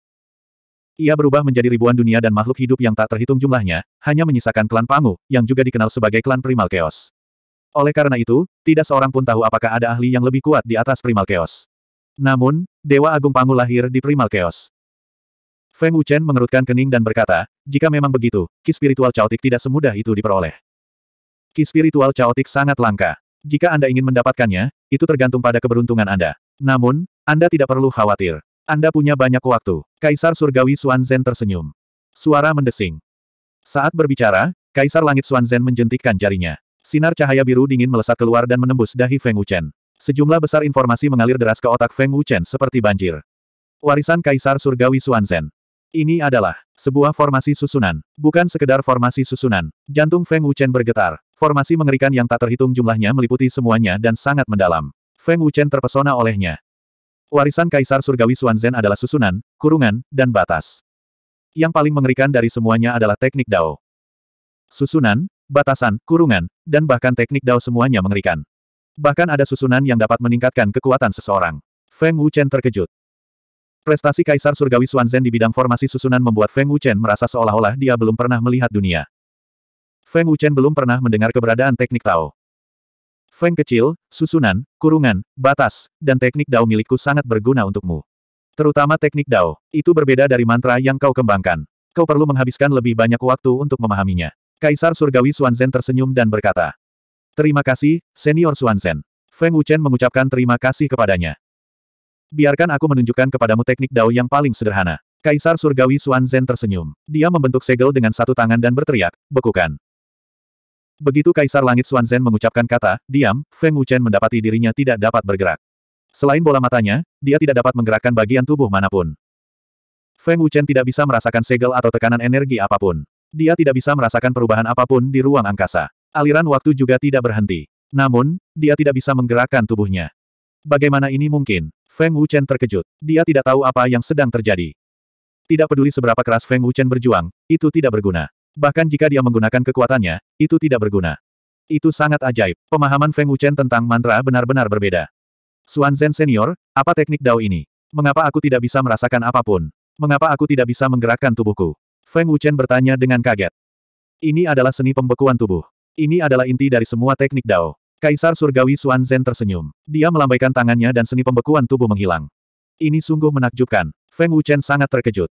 Ia berubah menjadi ribuan dunia dan makhluk hidup yang tak terhitung jumlahnya, hanya menyisakan klan Pangu, yang juga dikenal sebagai klan Primal Chaos. Oleh karena itu, tidak seorang pun tahu apakah ada ahli yang lebih kuat di atas Primal Chaos. Namun, Dewa Agung Pangu lahir di Primal Chaos. Feng Wuchen mengerutkan kening dan berkata, jika memang begitu, ki spiritual caotik tidak semudah itu diperoleh. Ki spiritual caotik sangat langka. Jika Anda ingin mendapatkannya, itu tergantung pada keberuntungan Anda. Namun, Anda tidak perlu khawatir. Anda punya banyak waktu. Kaisar Surgawi zhen tersenyum. Suara mendesing. Saat berbicara, Kaisar Langit zhen menjentikkan jarinya. Sinar cahaya biru dingin melesat keluar dan menembus dahi Feng Wuchen. Sejumlah besar informasi mengalir deras ke otak Feng Wuchen seperti banjir. Warisan Kaisar Surgawi Xuanzhen. Ini adalah sebuah formasi susunan, bukan sekedar formasi susunan. Jantung Feng Wuchen bergetar. Formasi mengerikan yang tak terhitung jumlahnya meliputi semuanya dan sangat mendalam. Feng Wuchen terpesona olehnya. Warisan Kaisar Surgawi Xuanzhen adalah susunan, kurungan, dan batas. Yang paling mengerikan dari semuanya adalah teknik Dao. Susunan, batasan, kurungan, dan bahkan teknik dao semuanya mengerikan. Bahkan ada susunan yang dapat meningkatkan kekuatan seseorang. Feng Wuchen terkejut. Prestasi Kaisar Surgawi Xuanzen di bidang formasi susunan membuat Feng Wuchen merasa seolah-olah dia belum pernah melihat dunia. Feng Wuchen belum pernah mendengar keberadaan teknik Tao. Feng kecil, susunan, kurungan, batas, dan teknik Dao milikku sangat berguna untukmu. Terutama teknik Dao, itu berbeda dari mantra yang kau kembangkan. Kau perlu menghabiskan lebih banyak waktu untuk memahaminya. Kaisar Surgawi Xuanzen tersenyum dan berkata, Terima kasih, Senior Xuanzen. Feng Wuchen mengucapkan terima kasih kepadanya. Biarkan aku menunjukkan kepadamu teknik dao yang paling sederhana. Kaisar Surgawi Xuanzen tersenyum. Dia membentuk segel dengan satu tangan dan berteriak, bekukan. Begitu Kaisar Langit Xuanzen mengucapkan kata, diam, Feng Wuchen mendapati dirinya tidak dapat bergerak. Selain bola matanya, dia tidak dapat menggerakkan bagian tubuh manapun. Feng Wuchen tidak bisa merasakan segel atau tekanan energi apapun. Dia tidak bisa merasakan perubahan apapun di ruang angkasa. Aliran waktu juga tidak berhenti. Namun, dia tidak bisa menggerakkan tubuhnya. Bagaimana ini mungkin? Feng Wuchen terkejut. Dia tidak tahu apa yang sedang terjadi. Tidak peduli seberapa keras Feng Wuchen berjuang, itu tidak berguna. Bahkan jika dia menggunakan kekuatannya, itu tidak berguna. Itu sangat ajaib. Pemahaman Feng Wuchen tentang mantra benar-benar berbeda. Suan Zhen Senior, apa teknik Dao ini? Mengapa aku tidak bisa merasakan apapun? Mengapa aku tidak bisa menggerakkan tubuhku? Feng Wuchen bertanya dengan kaget. Ini adalah seni pembekuan tubuh. Ini adalah inti dari semua teknik Dao. Kaisar Surgawi Xuan Zhen tersenyum. Dia melambaikan tangannya dan seni pembekuan tubuh menghilang. Ini sungguh menakjubkan. Feng Wuchen sangat terkejut.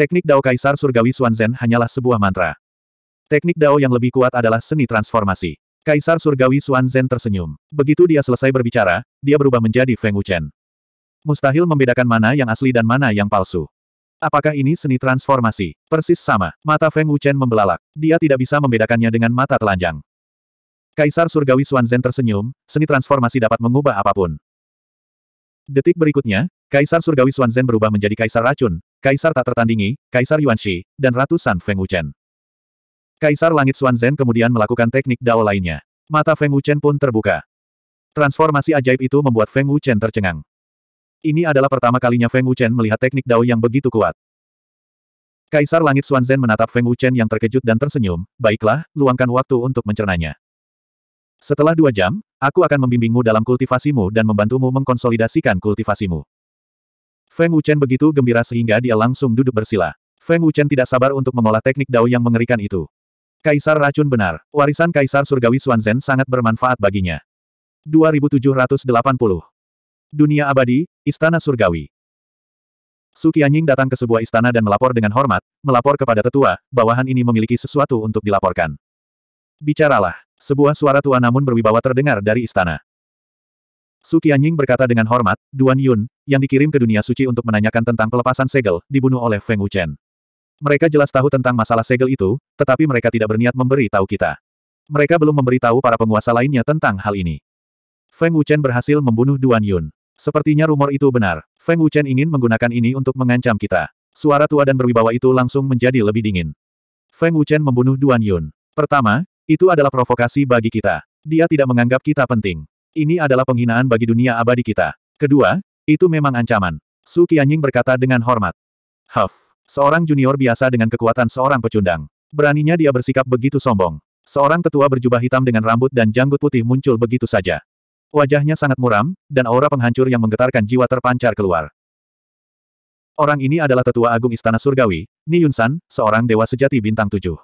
Teknik Dao Kaisar Surgawi Xuan Zhen hanyalah sebuah mantra. Teknik Dao yang lebih kuat adalah seni transformasi. Kaisar Surgawi Xuan Zhen tersenyum. Begitu dia selesai berbicara, dia berubah menjadi Feng Wuchen. Mustahil membedakan mana yang asli dan mana yang palsu. Apakah ini seni transformasi? Persis sama. Mata Feng Wuchen membelalak. Dia tidak bisa membedakannya dengan mata telanjang. Kaisar Surgawi Xuanzhen tersenyum, seni transformasi dapat mengubah apapun. Detik berikutnya, Kaisar Surgawi Xuanzhen berubah menjadi Kaisar Racun, Kaisar tak tertandingi, Kaisar Yuanxi, dan ratusan Feng Wuchen. Kaisar Langit Xuanzhen kemudian melakukan teknik dao lainnya. Mata Feng Wuchen pun terbuka. Transformasi ajaib itu membuat Feng Wuchen tercengang. Ini adalah pertama kalinya Feng Wuchen melihat teknik Dao yang begitu kuat. Kaisar Langit Xuanzhen menatap Feng Wuchen yang terkejut dan tersenyum, baiklah, luangkan waktu untuk mencernanya. Setelah dua jam, aku akan membimbingmu dalam kultivasimu dan membantumu mengkonsolidasikan kultivasimu. Feng Wuchen begitu gembira sehingga dia langsung duduk bersila. Feng Wuchen tidak sabar untuk mengolah teknik Dao yang mengerikan itu. Kaisar racun benar, warisan Kaisar Surgawi Xuanzhen sangat bermanfaat baginya. 2780 Dunia abadi, Istana Surgawi. Su Qianying datang ke sebuah istana dan melapor dengan hormat, melapor kepada tetua, bawahan ini memiliki sesuatu untuk dilaporkan. Bicaralah, sebuah suara tua namun berwibawa terdengar dari istana. Su Qianying berkata dengan hormat, Duan Yun, yang dikirim ke dunia suci untuk menanyakan tentang pelepasan segel, dibunuh oleh Feng Wuchen. Mereka jelas tahu tentang masalah segel itu, tetapi mereka tidak berniat memberi tahu kita. Mereka belum memberi tahu para penguasa lainnya tentang hal ini. Feng Wuchen berhasil membunuh Duan Yun. Sepertinya rumor itu benar. Feng Wuchen ingin menggunakan ini untuk mengancam kita. Suara tua dan berwibawa itu langsung menjadi lebih dingin. Feng Wuchen membunuh Duan Yun. Pertama, itu adalah provokasi bagi kita. Dia tidak menganggap kita penting. Ini adalah penghinaan bagi dunia abadi kita. Kedua, itu memang ancaman. Su Qianying berkata dengan hormat. Huff, seorang junior biasa dengan kekuatan seorang pecundang. Beraninya dia bersikap begitu sombong. Seorang tetua berjubah hitam dengan rambut dan janggut putih muncul begitu saja. Wajahnya sangat muram, dan aura penghancur yang menggetarkan jiwa terpancar keluar. Orang ini adalah tetua agung istana surgawi, Ni Yunsan, seorang dewa sejati bintang tujuh.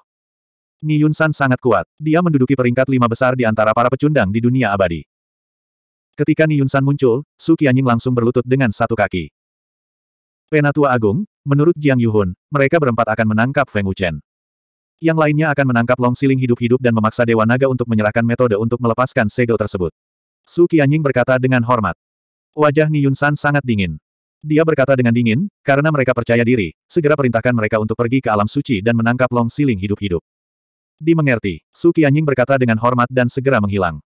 Ni Yunsan sangat kuat, dia menduduki peringkat lima besar di antara para pecundang di dunia abadi. Ketika Ni Yunsan muncul, Su Qianying langsung berlutut dengan satu kaki. Penatua Agung, menurut Jiang Yuhun, mereka berempat akan menangkap Feng Wuchen. Yang lainnya akan menangkap Long Siling hidup-hidup dan memaksa Dewa Naga untuk menyerahkan metode untuk melepaskan segel tersebut. Su Qianying berkata dengan hormat. Wajah Ni San sangat dingin. Dia berkata dengan dingin, karena mereka percaya diri, segera perintahkan mereka untuk pergi ke alam suci dan menangkap Long Siling hidup-hidup. Dimengerti, Su Qianying berkata dengan hormat dan segera menghilang.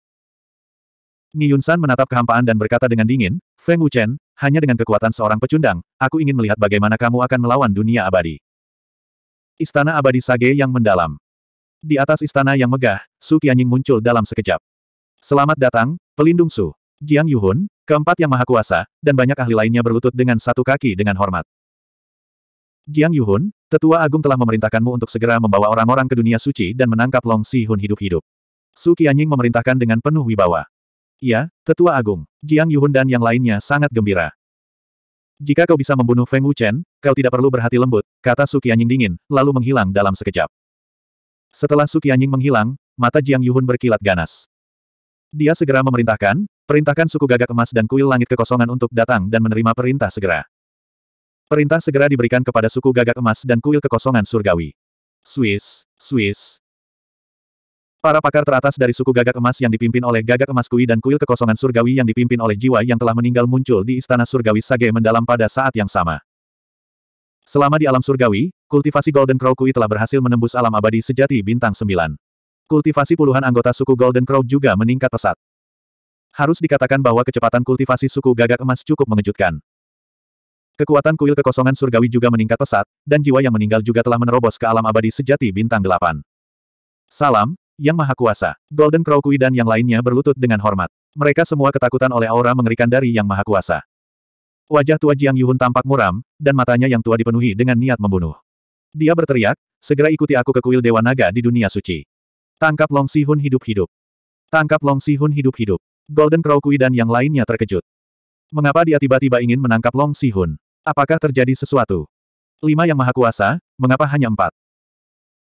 Ni San menatap kehampaan dan berkata dengan dingin, Feng Wuchen, hanya dengan kekuatan seorang pecundang, aku ingin melihat bagaimana kamu akan melawan dunia abadi. Istana abadi Sage yang mendalam. Di atas istana yang megah, Su Qianying muncul dalam sekejap. Selamat datang, Pelindung Su, Jiang Yuhun, keempat yang maha kuasa, dan banyak ahli lainnya berlutut dengan satu kaki dengan hormat. Jiang Yuhun, tetua agung telah memerintahkanmu untuk segera membawa orang-orang ke dunia suci dan menangkap Long Si Hun hidup-hidup. Su Qianying memerintahkan dengan penuh wibawa. Ya, tetua agung, Jiang Yuhun dan yang lainnya sangat gembira. Jika kau bisa membunuh Feng Wuchen, kau tidak perlu berhati lembut, kata Su Qianying dingin, lalu menghilang dalam sekejap. Setelah Su Qianying menghilang, mata Jiang Yuhun berkilat ganas. Dia segera memerintahkan, perintahkan suku gagak emas dan kuil langit kekosongan untuk datang dan menerima perintah segera. Perintah segera diberikan kepada suku gagak emas dan kuil kekosongan surgawi. Swiss, Swiss. Para pakar teratas dari suku gagak emas yang dipimpin oleh gagak emas kui dan kuil kekosongan surgawi yang dipimpin oleh jiwa yang telah meninggal muncul di istana surgawi Sage mendalam pada saat yang sama. Selama di alam surgawi, kultivasi Golden Crow Kui telah berhasil menembus alam abadi sejati bintang 9. Kultivasi puluhan anggota suku Golden Crow juga meningkat pesat. Harus dikatakan bahwa kecepatan kultivasi suku gagak emas cukup mengejutkan. Kekuatan kuil kekosongan surgawi juga meningkat pesat, dan jiwa yang meninggal juga telah menerobos ke alam abadi sejati bintang delapan. Salam, Yang Maha Kuasa. Golden Crow Kui dan yang lainnya berlutut dengan hormat. Mereka semua ketakutan oleh aura mengerikan dari Yang Maha Kuasa. Wajah tua Jiang Yuhun tampak muram, dan matanya yang tua dipenuhi dengan niat membunuh. Dia berteriak, segera ikuti aku ke kuil Dewa Naga di dunia suci. Tangkap Long Sihun hidup-hidup. Tangkap Long Sihun hidup-hidup. Golden Crow Kui dan yang lainnya terkejut. Mengapa dia tiba-tiba ingin menangkap Long Sihun? Apakah terjadi sesuatu? Lima yang maha kuasa, mengapa hanya empat?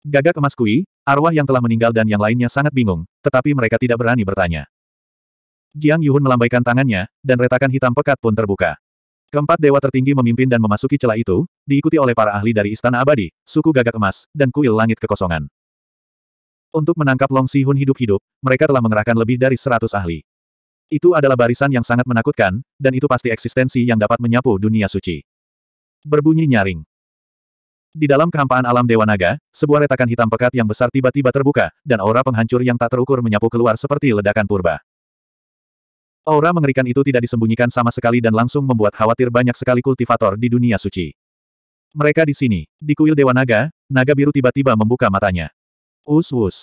Gagak emas Kui, arwah yang telah meninggal dan yang lainnya sangat bingung, tetapi mereka tidak berani bertanya. Jiang Yuhun melambaikan tangannya, dan retakan hitam pekat pun terbuka. Keempat dewa tertinggi memimpin dan memasuki celah itu, diikuti oleh para ahli dari Istana Abadi, suku gagak emas, dan kuil langit kekosongan. Untuk menangkap Long Sihun hidup-hidup, mereka telah mengerahkan lebih dari seratus ahli. Itu adalah barisan yang sangat menakutkan, dan itu pasti eksistensi yang dapat menyapu dunia suci. Berbunyi nyaring. Di dalam kehampaan alam Dewa Naga, sebuah retakan hitam pekat yang besar tiba-tiba terbuka, dan aura penghancur yang tak terukur menyapu keluar seperti ledakan purba. Aura mengerikan itu tidak disembunyikan sama sekali dan langsung membuat khawatir banyak sekali kultivator di dunia suci. Mereka di sini, di kuil Dewa Naga, naga biru tiba-tiba membuka matanya us us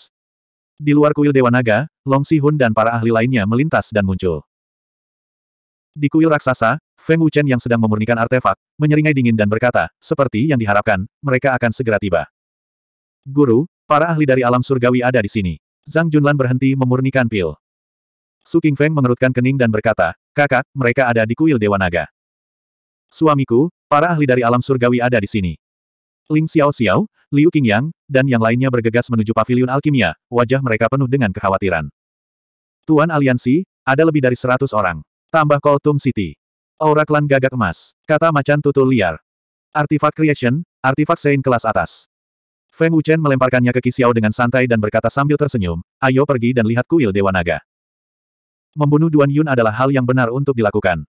Di luar kuil Dewa Naga, Long Sihun dan para ahli lainnya melintas dan muncul. Di kuil raksasa, Feng Wuchen yang sedang memurnikan artefak, menyeringai dingin dan berkata, seperti yang diharapkan, mereka akan segera tiba. Guru, para ahli dari alam surgawi ada di sini. Zhang Junlan berhenti memurnikan pil. Su King Feng mengerutkan kening dan berkata, kakak, mereka ada di kuil Dewa Naga. Suamiku, para ahli dari alam surgawi ada di sini. Ling Xiao Xiao, Liu Qingyang, dan yang lainnya bergegas menuju pavilion alkimia, wajah mereka penuh dengan kekhawatiran. Tuan Aliansi, ada lebih dari seratus orang. Tambah Koltum City. Aura klan gagak emas, kata macan tutul liar. Artifak Creation, artifak Sein kelas atas. Feng Wuchen melemparkannya ke Kisiao dengan santai dan berkata sambil tersenyum, ayo pergi dan lihat kuil Dewa Naga. Membunuh Duan Yun adalah hal yang benar untuk dilakukan.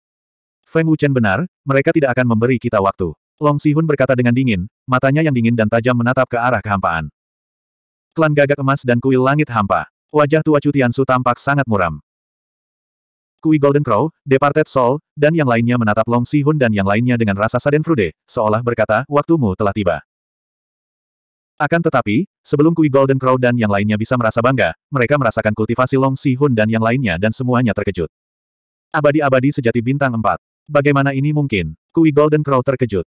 Feng Wuchen benar, mereka tidak akan memberi kita waktu. Long Sihun berkata dengan dingin, matanya yang dingin dan tajam menatap ke arah kehampaan. Klan gagak emas dan kuil langit hampa. Wajah tua Cutiansu tampak sangat muram. Kui Golden Crow, Departed Soul, dan yang lainnya menatap Long Sihun dan yang lainnya dengan rasa frude, seolah berkata, waktumu telah tiba. Akan tetapi, sebelum Kui Golden Crow dan yang lainnya bisa merasa bangga, mereka merasakan kultivasi Long Sihun dan yang lainnya dan semuanya terkejut. Abadi-abadi sejati bintang 4. Bagaimana ini mungkin? Kui Golden Crow terkejut.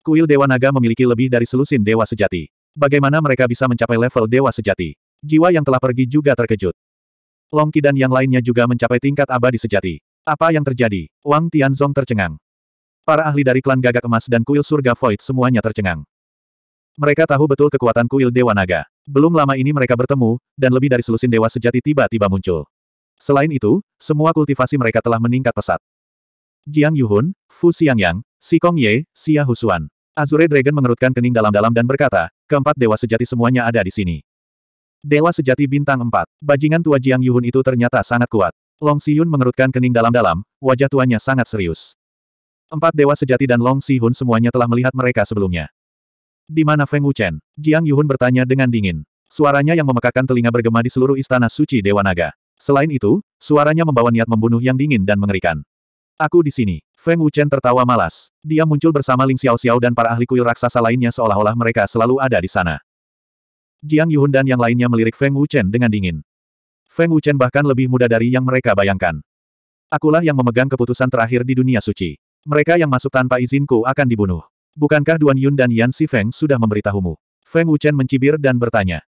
Kuil Dewa Naga memiliki lebih dari selusin Dewa Sejati. Bagaimana mereka bisa mencapai level Dewa Sejati? Jiwa yang telah pergi juga terkejut. Longki dan yang lainnya juga mencapai tingkat abadi sejati. Apa yang terjadi? Wang Tianzong tercengang. Para ahli dari klan gagak emas dan kuil surga void semuanya tercengang. Mereka tahu betul kekuatan kuil Dewa Naga. Belum lama ini mereka bertemu, dan lebih dari selusin dewa sejati tiba-tiba muncul. Selain itu, semua kultivasi mereka telah meningkat pesat. Jiang Yuhun, Fu Xiangyang, Si Kong Ye, Xia Husuan. Azure Dragon mengerutkan kening dalam-dalam dan berkata, keempat dewa sejati semuanya ada di sini. Dewa sejati bintang 4. Bajingan tua Jiang Yuhun itu ternyata sangat kuat. Long Siyun mengerutkan kening dalam-dalam, wajah tuanya sangat serius. Empat dewa sejati dan Long Sihun semuanya telah melihat mereka sebelumnya. Di mana Feng Wuchen? Jiang Yuhun bertanya dengan dingin. Suaranya yang memekakan telinga bergema di seluruh istana suci Dewa Naga. Selain itu, suaranya membawa niat membunuh yang dingin dan mengerikan. Aku di sini. Feng Wuchen tertawa malas. Dia muncul bersama Ling Xiao Xiao dan para ahli kuil raksasa lainnya seolah-olah mereka selalu ada di sana. Jiang Yuhun dan yang lainnya melirik Feng Wuchen dengan dingin. Feng Wuchen bahkan lebih muda dari yang mereka bayangkan. Akulah yang memegang keputusan terakhir di dunia suci. Mereka yang masuk tanpa izinku akan dibunuh. Bukankah Duan Yun dan Yan Si Feng sudah memberitahumu? Feng Wuchen mencibir dan bertanya.